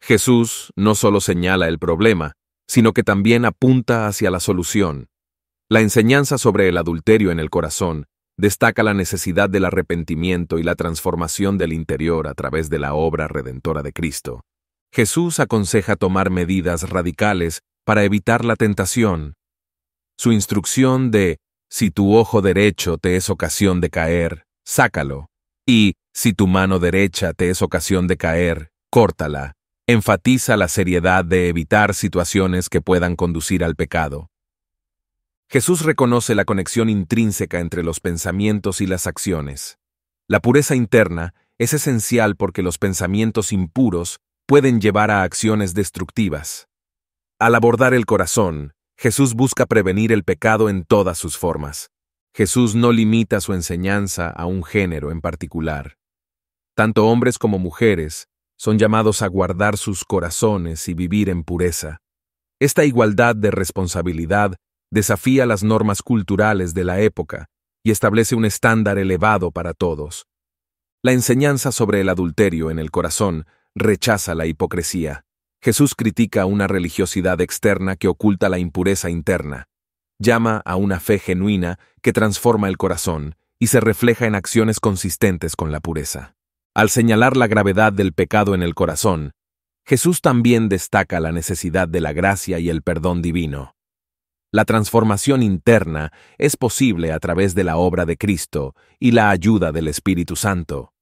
Jesús no solo señala el problema, sino que también apunta hacia la solución. La enseñanza sobre el adulterio en el corazón destaca la necesidad del arrepentimiento y la transformación del interior a través de la obra redentora de Cristo. Jesús aconseja tomar medidas radicales para evitar la tentación. Su instrucción de si tu ojo derecho te es ocasión de caer, sácalo, y si tu mano derecha te es ocasión de caer, córtala, enfatiza la seriedad de evitar situaciones que puedan conducir al pecado. Jesús reconoce la conexión intrínseca entre los pensamientos y las acciones. La pureza interna es esencial porque los pensamientos impuros pueden llevar a acciones destructivas. Al abordar el corazón, Jesús busca prevenir el pecado en todas sus formas. Jesús no limita su enseñanza a un género en particular. Tanto hombres como mujeres, son llamados a guardar sus corazones y vivir en pureza. Esta igualdad de responsabilidad desafía las normas culturales de la época y establece un estándar elevado para todos. La enseñanza sobre el adulterio en el corazón rechaza la hipocresía. Jesús critica una religiosidad externa que oculta la impureza interna. Llama a una fe genuina que transforma el corazón y se refleja en acciones consistentes con la pureza. Al señalar la gravedad del pecado en el corazón, Jesús también destaca la necesidad de la gracia y el perdón divino. La transformación interna es posible a través de la obra de Cristo y la ayuda del Espíritu Santo.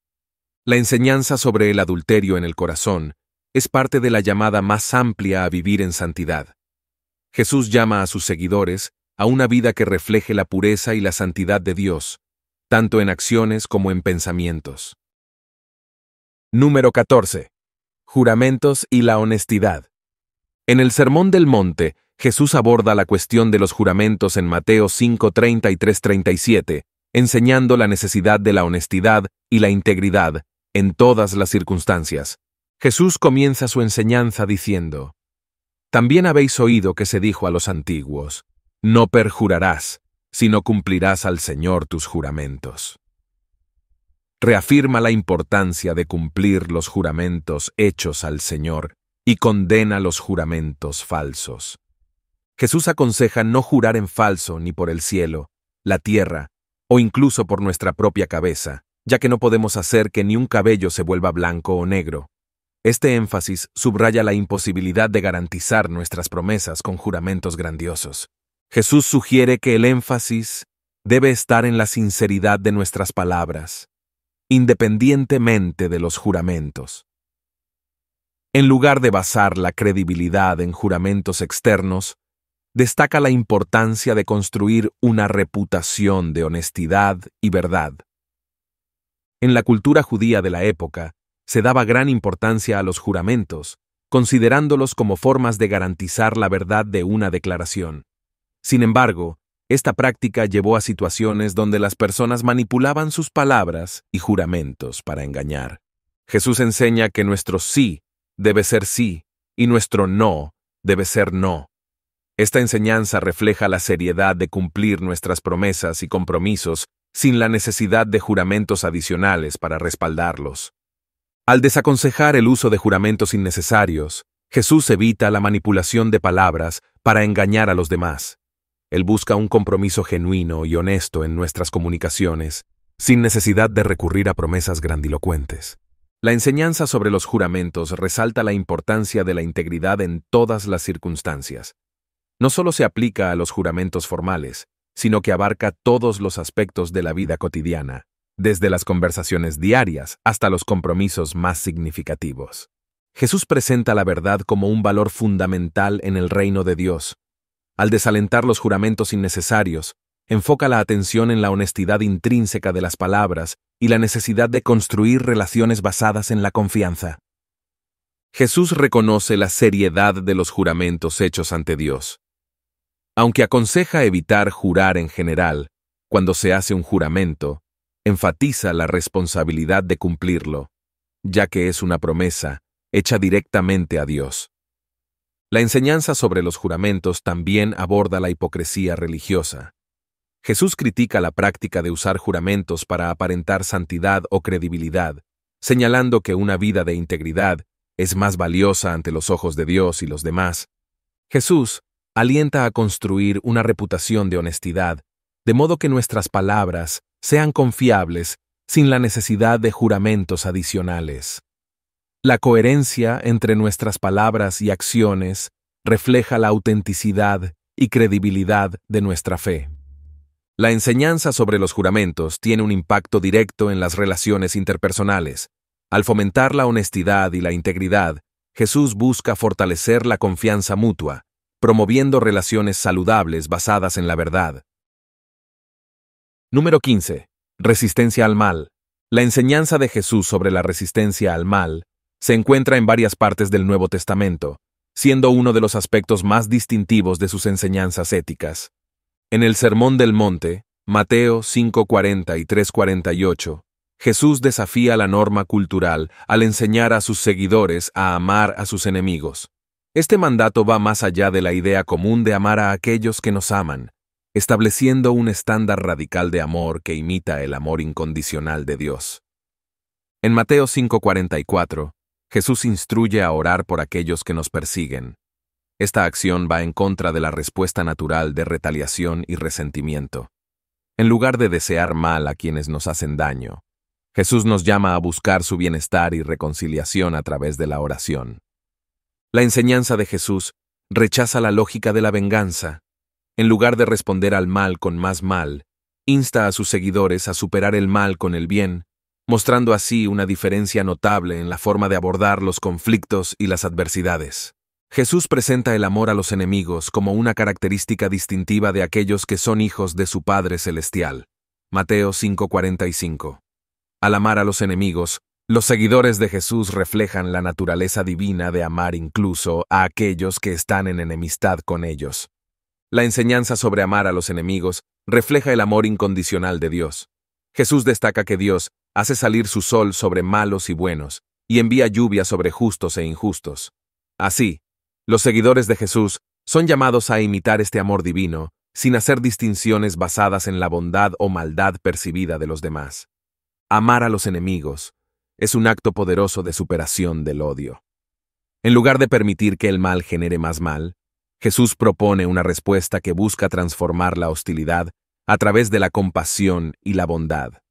La enseñanza sobre el adulterio en el corazón es parte de la llamada más amplia a vivir en santidad. Jesús llama a sus seguidores a una vida que refleje la pureza y la santidad de Dios, tanto en acciones como en pensamientos. Número 14. Juramentos y la honestidad. En el Sermón del Monte, Jesús aborda la cuestión de los juramentos en Mateo 533 y enseñando la necesidad de la honestidad y la integridad en todas las circunstancias. Jesús comienza su enseñanza diciendo, También habéis oído que se dijo a los antiguos, No perjurarás, sino cumplirás al Señor tus juramentos reafirma la importancia de cumplir los juramentos hechos al Señor y condena los juramentos falsos. Jesús aconseja no jurar en falso ni por el cielo, la tierra, o incluso por nuestra propia cabeza, ya que no podemos hacer que ni un cabello se vuelva blanco o negro. Este énfasis subraya la imposibilidad de garantizar nuestras promesas con juramentos grandiosos. Jesús sugiere que el énfasis debe estar en la sinceridad de nuestras palabras, independientemente de los juramentos. En lugar de basar la credibilidad en juramentos externos, destaca la importancia de construir una reputación de honestidad y verdad. En la cultura judía de la época, se daba gran importancia a los juramentos, considerándolos como formas de garantizar la verdad de una declaración. Sin embargo, esta práctica llevó a situaciones donde las personas manipulaban sus palabras y juramentos para engañar. Jesús enseña que nuestro sí debe ser sí y nuestro no debe ser no. Esta enseñanza refleja la seriedad de cumplir nuestras promesas y compromisos sin la necesidad de juramentos adicionales para respaldarlos. Al desaconsejar el uso de juramentos innecesarios, Jesús evita la manipulación de palabras para engañar a los demás. Él busca un compromiso genuino y honesto en nuestras comunicaciones, sin necesidad de recurrir a promesas grandilocuentes. La enseñanza sobre los juramentos resalta la importancia de la integridad en todas las circunstancias. No solo se aplica a los juramentos formales, sino que abarca todos los aspectos de la vida cotidiana, desde las conversaciones diarias hasta los compromisos más significativos. Jesús presenta la verdad como un valor fundamental en el reino de Dios, al desalentar los juramentos innecesarios, enfoca la atención en la honestidad intrínseca de las palabras y la necesidad de construir relaciones basadas en la confianza. Jesús reconoce la seriedad de los juramentos hechos ante Dios. Aunque aconseja evitar jurar en general, cuando se hace un juramento, enfatiza la responsabilidad de cumplirlo, ya que es una promesa hecha directamente a Dios. La enseñanza sobre los juramentos también aborda la hipocresía religiosa. Jesús critica la práctica de usar juramentos para aparentar santidad o credibilidad, señalando que una vida de integridad es más valiosa ante los ojos de Dios y los demás. Jesús alienta a construir una reputación de honestidad, de modo que nuestras palabras sean confiables sin la necesidad de juramentos adicionales. La coherencia entre nuestras palabras y acciones refleja la autenticidad y credibilidad de nuestra fe. La enseñanza sobre los juramentos tiene un impacto directo en las relaciones interpersonales. Al fomentar la honestidad y la integridad, Jesús busca fortalecer la confianza mutua, promoviendo relaciones saludables basadas en la verdad. Número 15. Resistencia al mal. La enseñanza de Jesús sobre la resistencia al mal se encuentra en varias partes del Nuevo Testamento, siendo uno de los aspectos más distintivos de sus enseñanzas éticas. En el Sermón del Monte, Mateo 5:40 y 3:48, Jesús desafía la norma cultural al enseñar a sus seguidores a amar a sus enemigos. Este mandato va más allá de la idea común de amar a aquellos que nos aman, estableciendo un estándar radical de amor que imita el amor incondicional de Dios. En Mateo 5:44, Jesús instruye a orar por aquellos que nos persiguen. Esta acción va en contra de la respuesta natural de retaliación y resentimiento. En lugar de desear mal a quienes nos hacen daño, Jesús nos llama a buscar su bienestar y reconciliación a través de la oración. La enseñanza de Jesús rechaza la lógica de la venganza. En lugar de responder al mal con más mal, insta a sus seguidores a superar el mal con el bien mostrando así una diferencia notable en la forma de abordar los conflictos y las adversidades. Jesús presenta el amor a los enemigos como una característica distintiva de aquellos que son hijos de su Padre Celestial. Mateo 5:45. Al amar a los enemigos, los seguidores de Jesús reflejan la naturaleza divina de amar incluso a aquellos que están en enemistad con ellos. La enseñanza sobre amar a los enemigos refleja el amor incondicional de Dios. Jesús destaca que Dios hace salir su sol sobre malos y buenos, y envía lluvia sobre justos e injustos. Así, los seguidores de Jesús son llamados a imitar este amor divino, sin hacer distinciones basadas en la bondad o maldad percibida de los demás. Amar a los enemigos es un acto poderoso de superación del odio. En lugar de permitir que el mal genere más mal, Jesús propone una respuesta que busca transformar la hostilidad a través de la compasión y la bondad.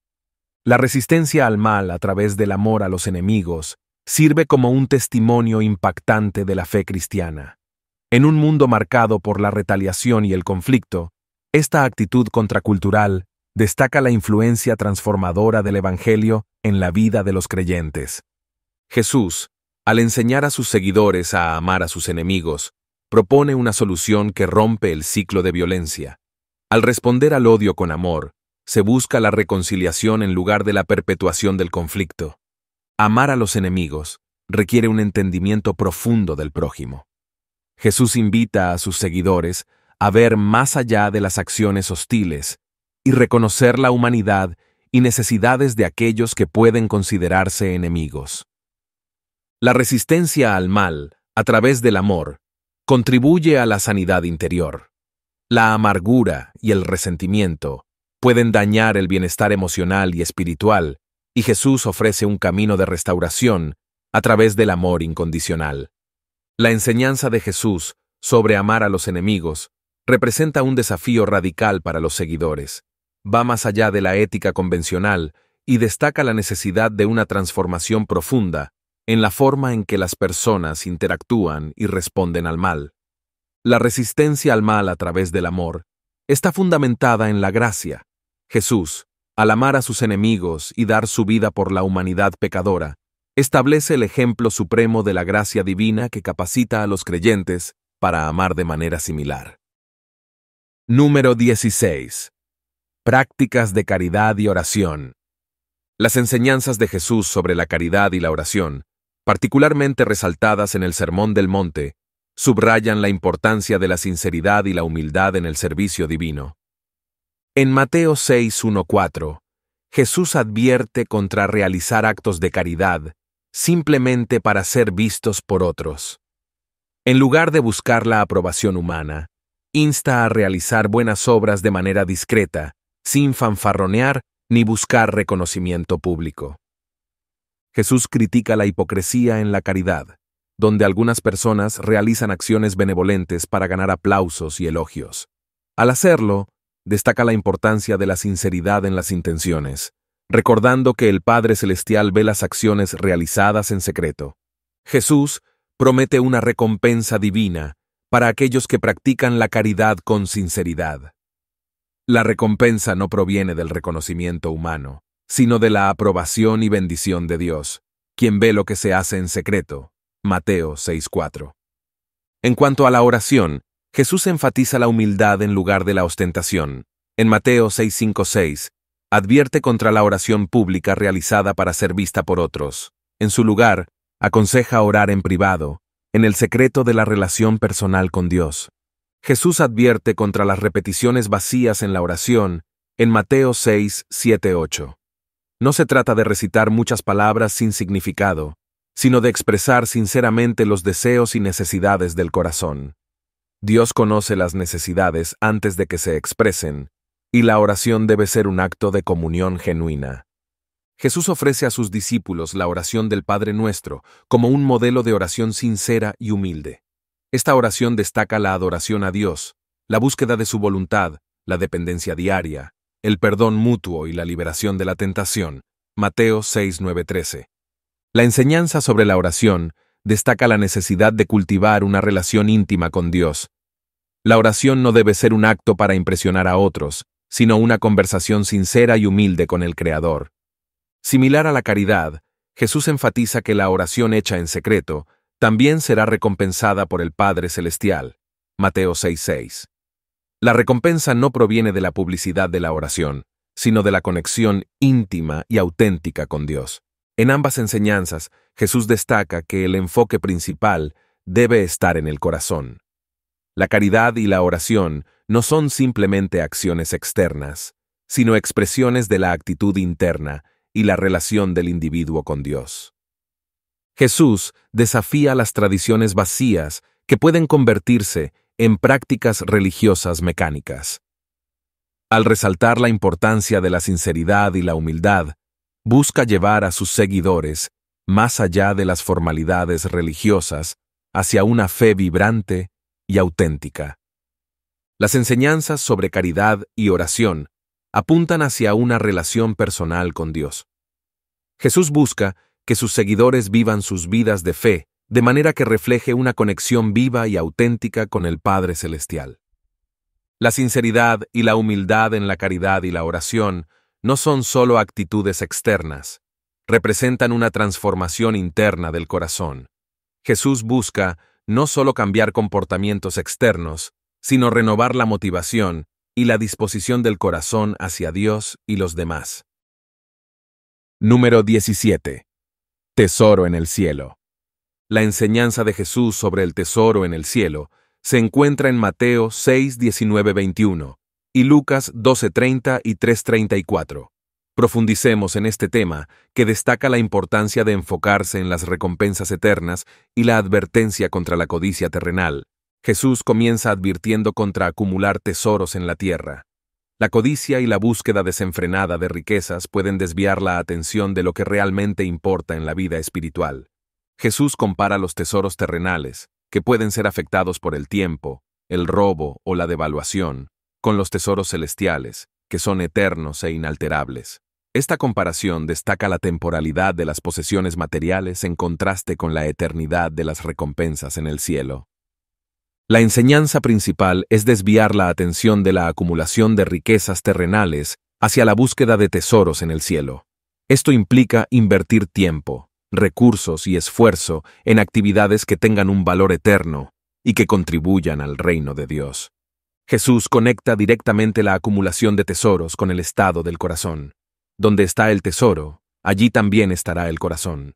La resistencia al mal a través del amor a los enemigos sirve como un testimonio impactante de la fe cristiana. En un mundo marcado por la retaliación y el conflicto, esta actitud contracultural destaca la influencia transformadora del Evangelio en la vida de los creyentes. Jesús, al enseñar a sus seguidores a amar a sus enemigos, propone una solución que rompe el ciclo de violencia. Al responder al odio con amor, se busca la reconciliación en lugar de la perpetuación del conflicto. Amar a los enemigos requiere un entendimiento profundo del prójimo. Jesús invita a sus seguidores a ver más allá de las acciones hostiles y reconocer la humanidad y necesidades de aquellos que pueden considerarse enemigos. La resistencia al mal, a través del amor, contribuye a la sanidad interior. La amargura y el resentimiento pueden dañar el bienestar emocional y espiritual, y Jesús ofrece un camino de restauración a través del amor incondicional. La enseñanza de Jesús sobre amar a los enemigos representa un desafío radical para los seguidores. Va más allá de la ética convencional y destaca la necesidad de una transformación profunda en la forma en que las personas interactúan y responden al mal. La resistencia al mal a través del amor está fundamentada en la gracia, Jesús, al amar a sus enemigos y dar su vida por la humanidad pecadora, establece el ejemplo supremo de la gracia divina que capacita a los creyentes para amar de manera similar. Número 16. Prácticas de caridad y oración. Las enseñanzas de Jesús sobre la caridad y la oración, particularmente resaltadas en el Sermón del Monte, subrayan la importancia de la sinceridad y la humildad en el servicio divino. En Mateo 6.1.4, Jesús advierte contra realizar actos de caridad simplemente para ser vistos por otros. En lugar de buscar la aprobación humana, insta a realizar buenas obras de manera discreta, sin fanfarronear ni buscar reconocimiento público. Jesús critica la hipocresía en la caridad, donde algunas personas realizan acciones benevolentes para ganar aplausos y elogios. Al hacerlo, destaca la importancia de la sinceridad en las intenciones, recordando que el Padre Celestial ve las acciones realizadas en secreto. Jesús promete una recompensa divina para aquellos que practican la caridad con sinceridad. La recompensa no proviene del reconocimiento humano, sino de la aprobación y bendición de Dios, quien ve lo que se hace en secreto. Mateo 6:4. En cuanto a la oración, Jesús enfatiza la humildad en lugar de la ostentación. En Mateo 6:56, advierte contra la oración pública realizada para ser vista por otros. En su lugar, aconseja orar en privado, en el secreto de la relación personal con Dios. Jesús advierte contra las repeticiones vacías en la oración, en Mateo 6, 8. No se trata de recitar muchas palabras sin significado, sino de expresar sinceramente los deseos y necesidades del corazón. Dios conoce las necesidades antes de que se expresen, y la oración debe ser un acto de comunión genuina. Jesús ofrece a sus discípulos la oración del Padre Nuestro como un modelo de oración sincera y humilde. Esta oración destaca la adoración a Dios, la búsqueda de su voluntad, la dependencia diaria, el perdón mutuo y la liberación de la tentación. Mateo 6.9.13. La enseñanza sobre la oración destaca la necesidad de cultivar una relación íntima con Dios. La oración no debe ser un acto para impresionar a otros, sino una conversación sincera y humilde con el Creador. Similar a la caridad, Jesús enfatiza que la oración hecha en secreto también será recompensada por el Padre Celestial. Mateo 6:6. La recompensa no proviene de la publicidad de la oración, sino de la conexión íntima y auténtica con Dios. En ambas enseñanzas, Jesús destaca que el enfoque principal debe estar en el corazón. La caridad y la oración no son simplemente acciones externas, sino expresiones de la actitud interna y la relación del individuo con Dios. Jesús desafía las tradiciones vacías que pueden convertirse en prácticas religiosas mecánicas. Al resaltar la importancia de la sinceridad y la humildad, busca llevar a sus seguidores más allá de las formalidades religiosas hacia una fe vibrante y auténtica. Las enseñanzas sobre caridad y oración apuntan hacia una relación personal con Dios. Jesús busca que sus seguidores vivan sus vidas de fe, de manera que refleje una conexión viva y auténtica con el Padre Celestial. La sinceridad y la humildad en la caridad y la oración no son solo actitudes externas, representan una transformación interna del corazón. Jesús busca no solo cambiar comportamientos externos, sino renovar la motivación y la disposición del corazón hacia Dios y los demás. Número 17. Tesoro en el cielo. La enseñanza de Jesús sobre el tesoro en el cielo se encuentra en Mateo 6, 19, 21, y Lucas 12:30 y 3:34. Profundicemos en este tema, que destaca la importancia de enfocarse en las recompensas eternas y la advertencia contra la codicia terrenal. Jesús comienza advirtiendo contra acumular tesoros en la tierra. La codicia y la búsqueda desenfrenada de riquezas pueden desviar la atención de lo que realmente importa en la vida espiritual. Jesús compara los tesoros terrenales, que pueden ser afectados por el tiempo, el robo o la devaluación, con los tesoros celestiales, que son eternos e inalterables. Esta comparación destaca la temporalidad de las posesiones materiales en contraste con la eternidad de las recompensas en el cielo. La enseñanza principal es desviar la atención de la acumulación de riquezas terrenales hacia la búsqueda de tesoros en el cielo. Esto implica invertir tiempo, recursos y esfuerzo en actividades que tengan un valor eterno y que contribuyan al reino de Dios. Jesús conecta directamente la acumulación de tesoros con el estado del corazón. Donde está el tesoro, allí también estará el corazón.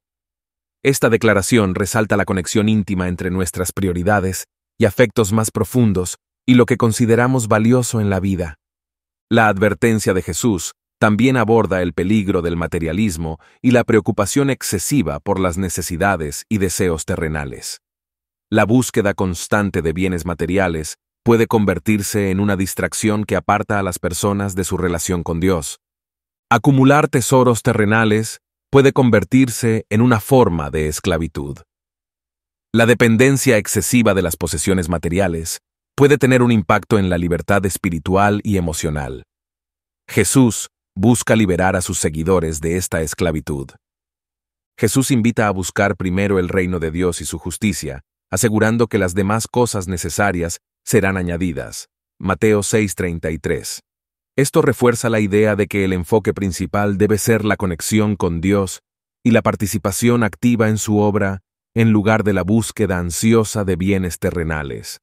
Esta declaración resalta la conexión íntima entre nuestras prioridades y afectos más profundos y lo que consideramos valioso en la vida. La advertencia de Jesús también aborda el peligro del materialismo y la preocupación excesiva por las necesidades y deseos terrenales. La búsqueda constante de bienes materiales puede convertirse en una distracción que aparta a las personas de su relación con Dios. Acumular tesoros terrenales puede convertirse en una forma de esclavitud. La dependencia excesiva de las posesiones materiales puede tener un impacto en la libertad espiritual y emocional. Jesús busca liberar a sus seguidores de esta esclavitud. Jesús invita a buscar primero el reino de Dios y su justicia, asegurando que las demás cosas necesarias serán añadidas. Mateo 6:33. Esto refuerza la idea de que el enfoque principal debe ser la conexión con Dios y la participación activa en su obra en lugar de la búsqueda ansiosa de bienes terrenales.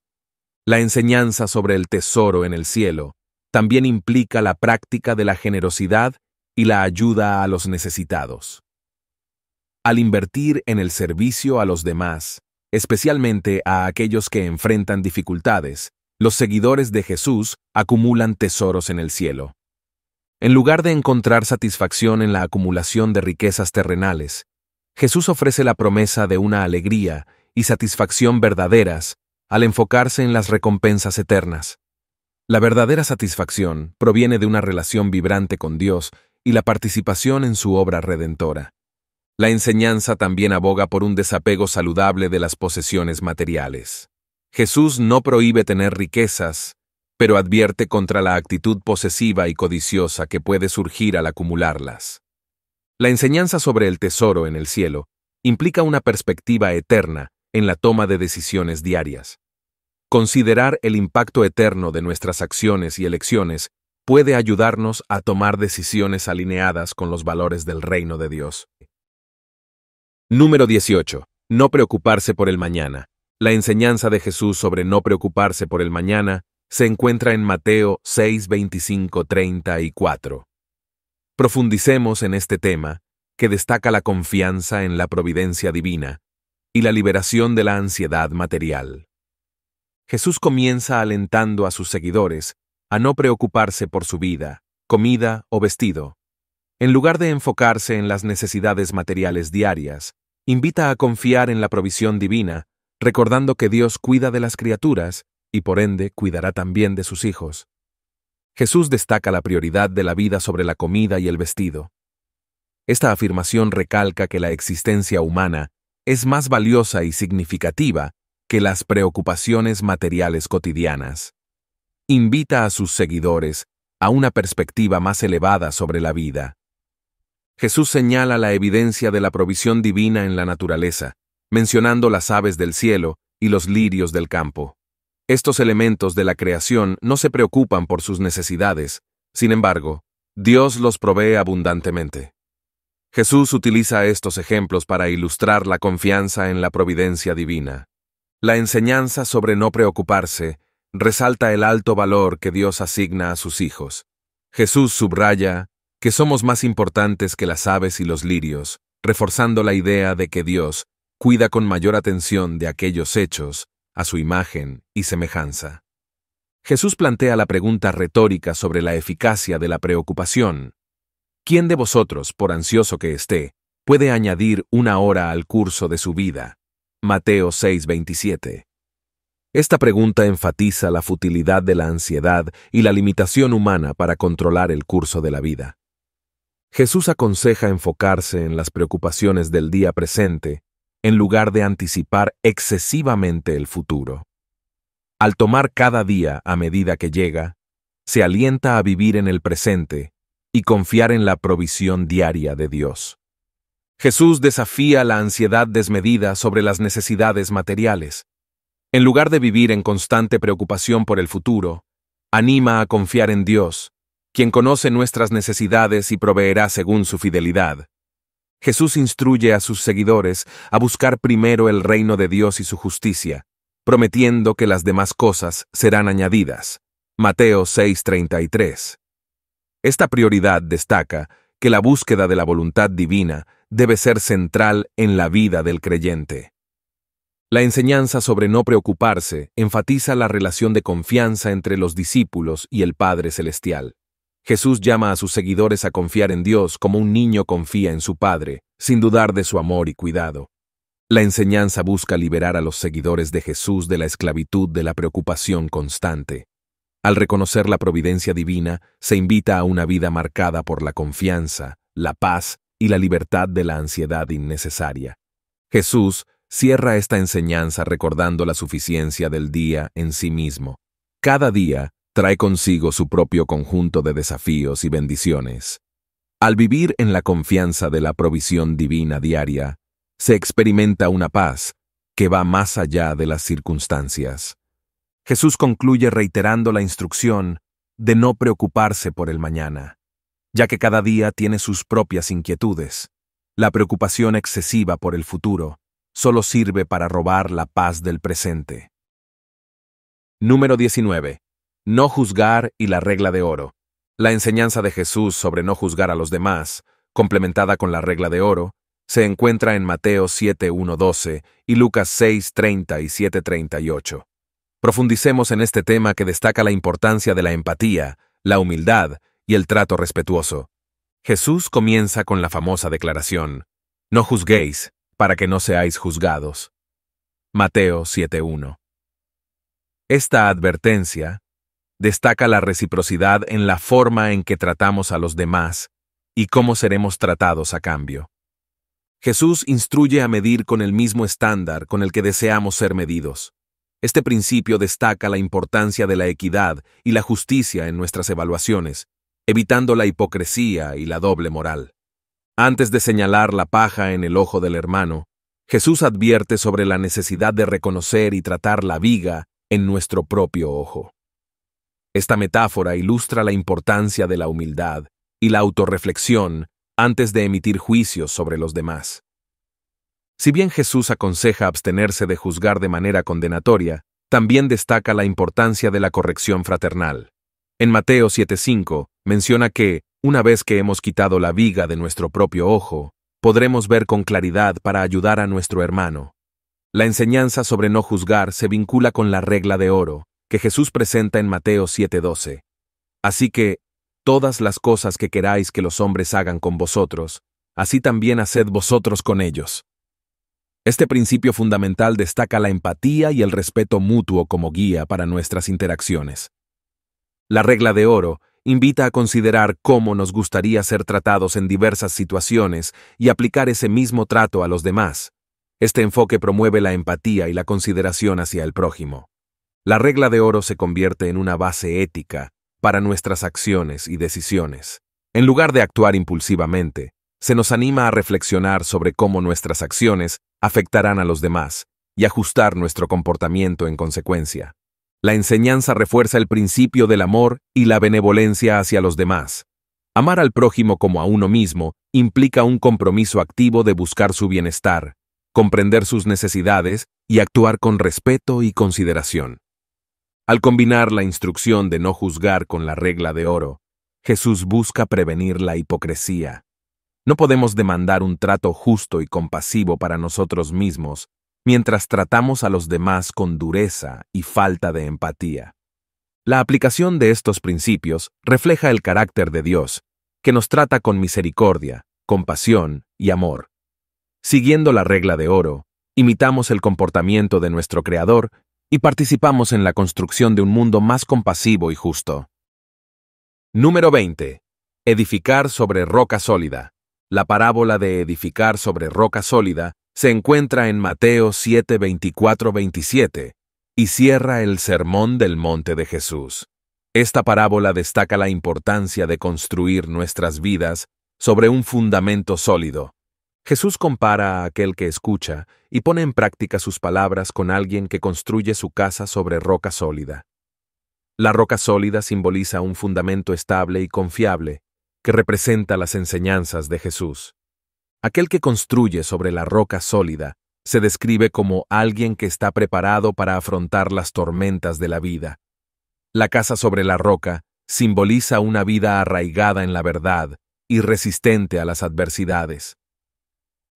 La enseñanza sobre el tesoro en el cielo también implica la práctica de la generosidad y la ayuda a los necesitados. Al invertir en el servicio a los demás, especialmente a aquellos que enfrentan dificultades, los seguidores de Jesús acumulan tesoros en el cielo. En lugar de encontrar satisfacción en la acumulación de riquezas terrenales, Jesús ofrece la promesa de una alegría y satisfacción verdaderas al enfocarse en las recompensas eternas. La verdadera satisfacción proviene de una relación vibrante con Dios y la participación en su obra redentora. La enseñanza también aboga por un desapego saludable de las posesiones materiales. Jesús no prohíbe tener riquezas, pero advierte contra la actitud posesiva y codiciosa que puede surgir al acumularlas. La enseñanza sobre el tesoro en el cielo implica una perspectiva eterna en la toma de decisiones diarias. Considerar el impacto eterno de nuestras acciones y elecciones puede ayudarnos a tomar decisiones alineadas con los valores del reino de Dios. Número 18. No preocuparse por el mañana. La enseñanza de Jesús sobre no preocuparse por el mañana se encuentra en Mateo 6, 25, 34. Profundicemos en este tema, que destaca la confianza en la providencia divina y la liberación de la ansiedad material. Jesús comienza alentando a sus seguidores a no preocuparse por su vida, comida o vestido. En lugar de enfocarse en las necesidades materiales diarias, invita a confiar en la provisión divina, recordando que Dios cuida de las criaturas y por ende cuidará también de sus hijos. Jesús destaca la prioridad de la vida sobre la comida y el vestido. Esta afirmación recalca que la existencia humana es más valiosa y significativa que las preocupaciones materiales cotidianas. Invita a sus seguidores a una perspectiva más elevada sobre la vida. Jesús señala la evidencia de la provisión divina en la naturaleza, mencionando las aves del cielo y los lirios del campo. Estos elementos de la creación no se preocupan por sus necesidades, sin embargo, Dios los provee abundantemente. Jesús utiliza estos ejemplos para ilustrar la confianza en la providencia divina. La enseñanza sobre no preocuparse resalta el alto valor que Dios asigna a sus hijos. Jesús subraya que somos más importantes que las aves y los lirios, reforzando la idea de que Dios cuida con mayor atención de aquellos hechos a su imagen y semejanza. Jesús plantea la pregunta retórica sobre la eficacia de la preocupación. ¿Quién de vosotros, por ansioso que esté, puede añadir una hora al curso de su vida? Mateo 6:27. Esta pregunta enfatiza la futilidad de la ansiedad y la limitación humana para controlar el curso de la vida. Jesús aconseja enfocarse en las preocupaciones del día presente en lugar de anticipar excesivamente el futuro. Al tomar cada día a medida que llega, se alienta a vivir en el presente y confiar en la provisión diaria de Dios. Jesús desafía la ansiedad desmedida sobre las necesidades materiales. En lugar de vivir en constante preocupación por el futuro, anima a confiar en Dios quien conoce nuestras necesidades y proveerá según su fidelidad. Jesús instruye a sus seguidores a buscar primero el reino de Dios y su justicia, prometiendo que las demás cosas serán añadidas. Mateo 6:33. Esta prioridad destaca que la búsqueda de la voluntad divina debe ser central en la vida del creyente. La enseñanza sobre no preocuparse enfatiza la relación de confianza entre los discípulos y el Padre Celestial. Jesús llama a sus seguidores a confiar en Dios como un niño confía en su Padre, sin dudar de su amor y cuidado. La enseñanza busca liberar a los seguidores de Jesús de la esclavitud de la preocupación constante. Al reconocer la providencia divina, se invita a una vida marcada por la confianza, la paz y la libertad de la ansiedad innecesaria. Jesús cierra esta enseñanza recordando la suficiencia del día en sí mismo. Cada día trae consigo su propio conjunto de desafíos y bendiciones. Al vivir en la confianza de la provisión divina diaria, se experimenta una paz que va más allá de las circunstancias. Jesús concluye reiterando la instrucción de no preocuparse por el mañana, ya que cada día tiene sus propias inquietudes. La preocupación excesiva por el futuro solo sirve para robar la paz del presente. Número 19 no juzgar y la regla de oro. La enseñanza de Jesús sobre no juzgar a los demás, complementada con la regla de oro, se encuentra en Mateo 7.1.12 y Lucas 6.30 y 7.38. Profundicemos en este tema que destaca la importancia de la empatía, la humildad y el trato respetuoso. Jesús comienza con la famosa declaración, No juzguéis, para que no seáis juzgados. Mateo 7.1. Esta advertencia, destaca la reciprocidad en la forma en que tratamos a los demás y cómo seremos tratados a cambio. Jesús instruye a medir con el mismo estándar con el que deseamos ser medidos. Este principio destaca la importancia de la equidad y la justicia en nuestras evaluaciones, evitando la hipocresía y la doble moral. Antes de señalar la paja en el ojo del hermano, Jesús advierte sobre la necesidad de reconocer y tratar la viga en nuestro propio ojo. Esta metáfora ilustra la importancia de la humildad y la autorreflexión antes de emitir juicios sobre los demás. Si bien Jesús aconseja abstenerse de juzgar de manera condenatoria, también destaca la importancia de la corrección fraternal. En Mateo 7:5 menciona que, una vez que hemos quitado la viga de nuestro propio ojo, podremos ver con claridad para ayudar a nuestro hermano. La enseñanza sobre no juzgar se vincula con la regla de oro, que Jesús presenta en Mateo 7:12. Así que, todas las cosas que queráis que los hombres hagan con vosotros, así también haced vosotros con ellos. Este principio fundamental destaca la empatía y el respeto mutuo como guía para nuestras interacciones. La regla de oro invita a considerar cómo nos gustaría ser tratados en diversas situaciones y aplicar ese mismo trato a los demás. Este enfoque promueve la empatía y la consideración hacia el prójimo. La regla de oro se convierte en una base ética para nuestras acciones y decisiones. En lugar de actuar impulsivamente, se nos anima a reflexionar sobre cómo nuestras acciones afectarán a los demás y ajustar nuestro comportamiento en consecuencia. La enseñanza refuerza el principio del amor y la benevolencia hacia los demás. Amar al prójimo como a uno mismo implica un compromiso activo de buscar su bienestar, comprender sus necesidades y actuar con respeto y consideración. Al combinar la instrucción de no juzgar con la regla de oro, Jesús busca prevenir la hipocresía. No podemos demandar un trato justo y compasivo para nosotros mismos mientras tratamos a los demás con dureza y falta de empatía. La aplicación de estos principios refleja el carácter de Dios, que nos trata con misericordia, compasión y amor. Siguiendo la regla de oro, imitamos el comportamiento de nuestro Creador y participamos en la construcción de un mundo más compasivo y justo. Número 20. Edificar sobre roca sólida. La parábola de edificar sobre roca sólida se encuentra en Mateo 7, 24, 27 y cierra el sermón del monte de Jesús. Esta parábola destaca la importancia de construir nuestras vidas sobre un fundamento sólido, Jesús compara a aquel que escucha y pone en práctica sus palabras con alguien que construye su casa sobre roca sólida. La roca sólida simboliza un fundamento estable y confiable, que representa las enseñanzas de Jesús. Aquel que construye sobre la roca sólida se describe como alguien que está preparado para afrontar las tormentas de la vida. La casa sobre la roca simboliza una vida arraigada en la verdad y resistente a las adversidades.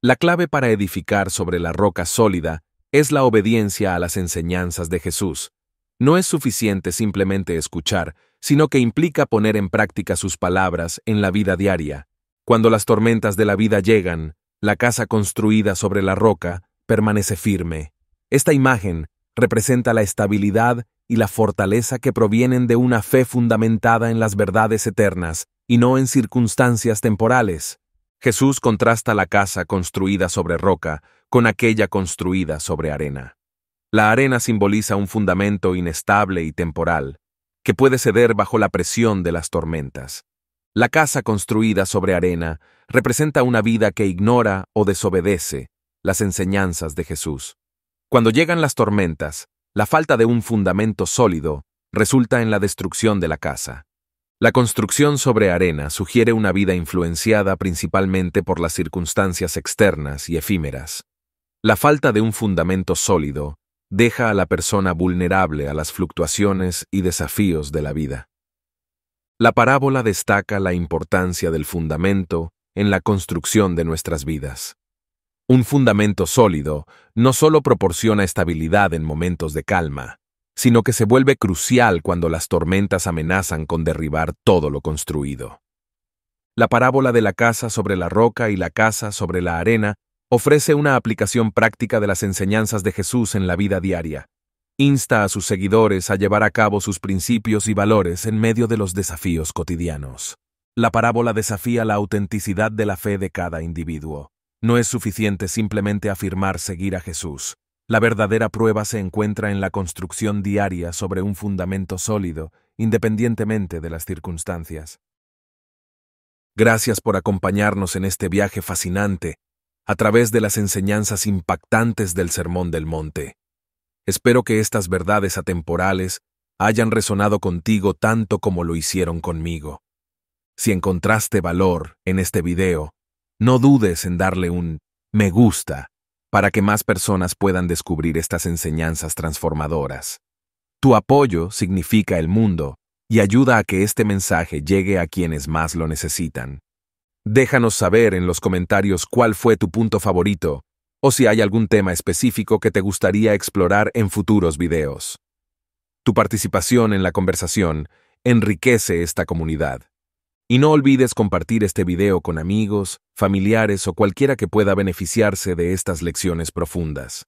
La clave para edificar sobre la roca sólida es la obediencia a las enseñanzas de Jesús. No es suficiente simplemente escuchar, sino que implica poner en práctica sus palabras en la vida diaria. Cuando las tormentas de la vida llegan, la casa construida sobre la roca permanece firme. Esta imagen representa la estabilidad y la fortaleza que provienen de una fe fundamentada en las verdades eternas y no en circunstancias temporales. Jesús contrasta la casa construida sobre roca con aquella construida sobre arena. La arena simboliza un fundamento inestable y temporal, que puede ceder bajo la presión de las tormentas. La casa construida sobre arena representa una vida que ignora o desobedece las enseñanzas de Jesús. Cuando llegan las tormentas, la falta de un fundamento sólido resulta en la destrucción de la casa. La construcción sobre arena sugiere una vida influenciada principalmente por las circunstancias externas y efímeras. La falta de un fundamento sólido deja a la persona vulnerable a las fluctuaciones y desafíos de la vida. La parábola destaca la importancia del fundamento en la construcción de nuestras vidas. Un fundamento sólido no solo proporciona estabilidad en momentos de calma, sino que se vuelve crucial cuando las tormentas amenazan con derribar todo lo construido. La parábola de la casa sobre la roca y la casa sobre la arena ofrece una aplicación práctica de las enseñanzas de Jesús en la vida diaria. Insta a sus seguidores a llevar a cabo sus principios y valores en medio de los desafíos cotidianos. La parábola desafía la autenticidad de la fe de cada individuo. No es suficiente simplemente afirmar seguir a Jesús. La verdadera prueba se encuentra en la construcción diaria sobre un fundamento sólido, independientemente de las circunstancias. Gracias por acompañarnos en este viaje fascinante, a través de las enseñanzas impactantes del Sermón del Monte. Espero que estas verdades atemporales hayan resonado contigo tanto como lo hicieron conmigo. Si encontraste valor en este video, no dudes en darle un me gusta para que más personas puedan descubrir estas enseñanzas transformadoras. Tu apoyo significa el mundo y ayuda a que este mensaje llegue a quienes más lo necesitan. Déjanos saber en los comentarios cuál fue tu punto favorito o si hay algún tema específico que te gustaría explorar en futuros videos. Tu participación en la conversación enriquece esta comunidad. Y no olvides compartir este video con amigos, familiares o cualquiera que pueda beneficiarse de estas lecciones profundas.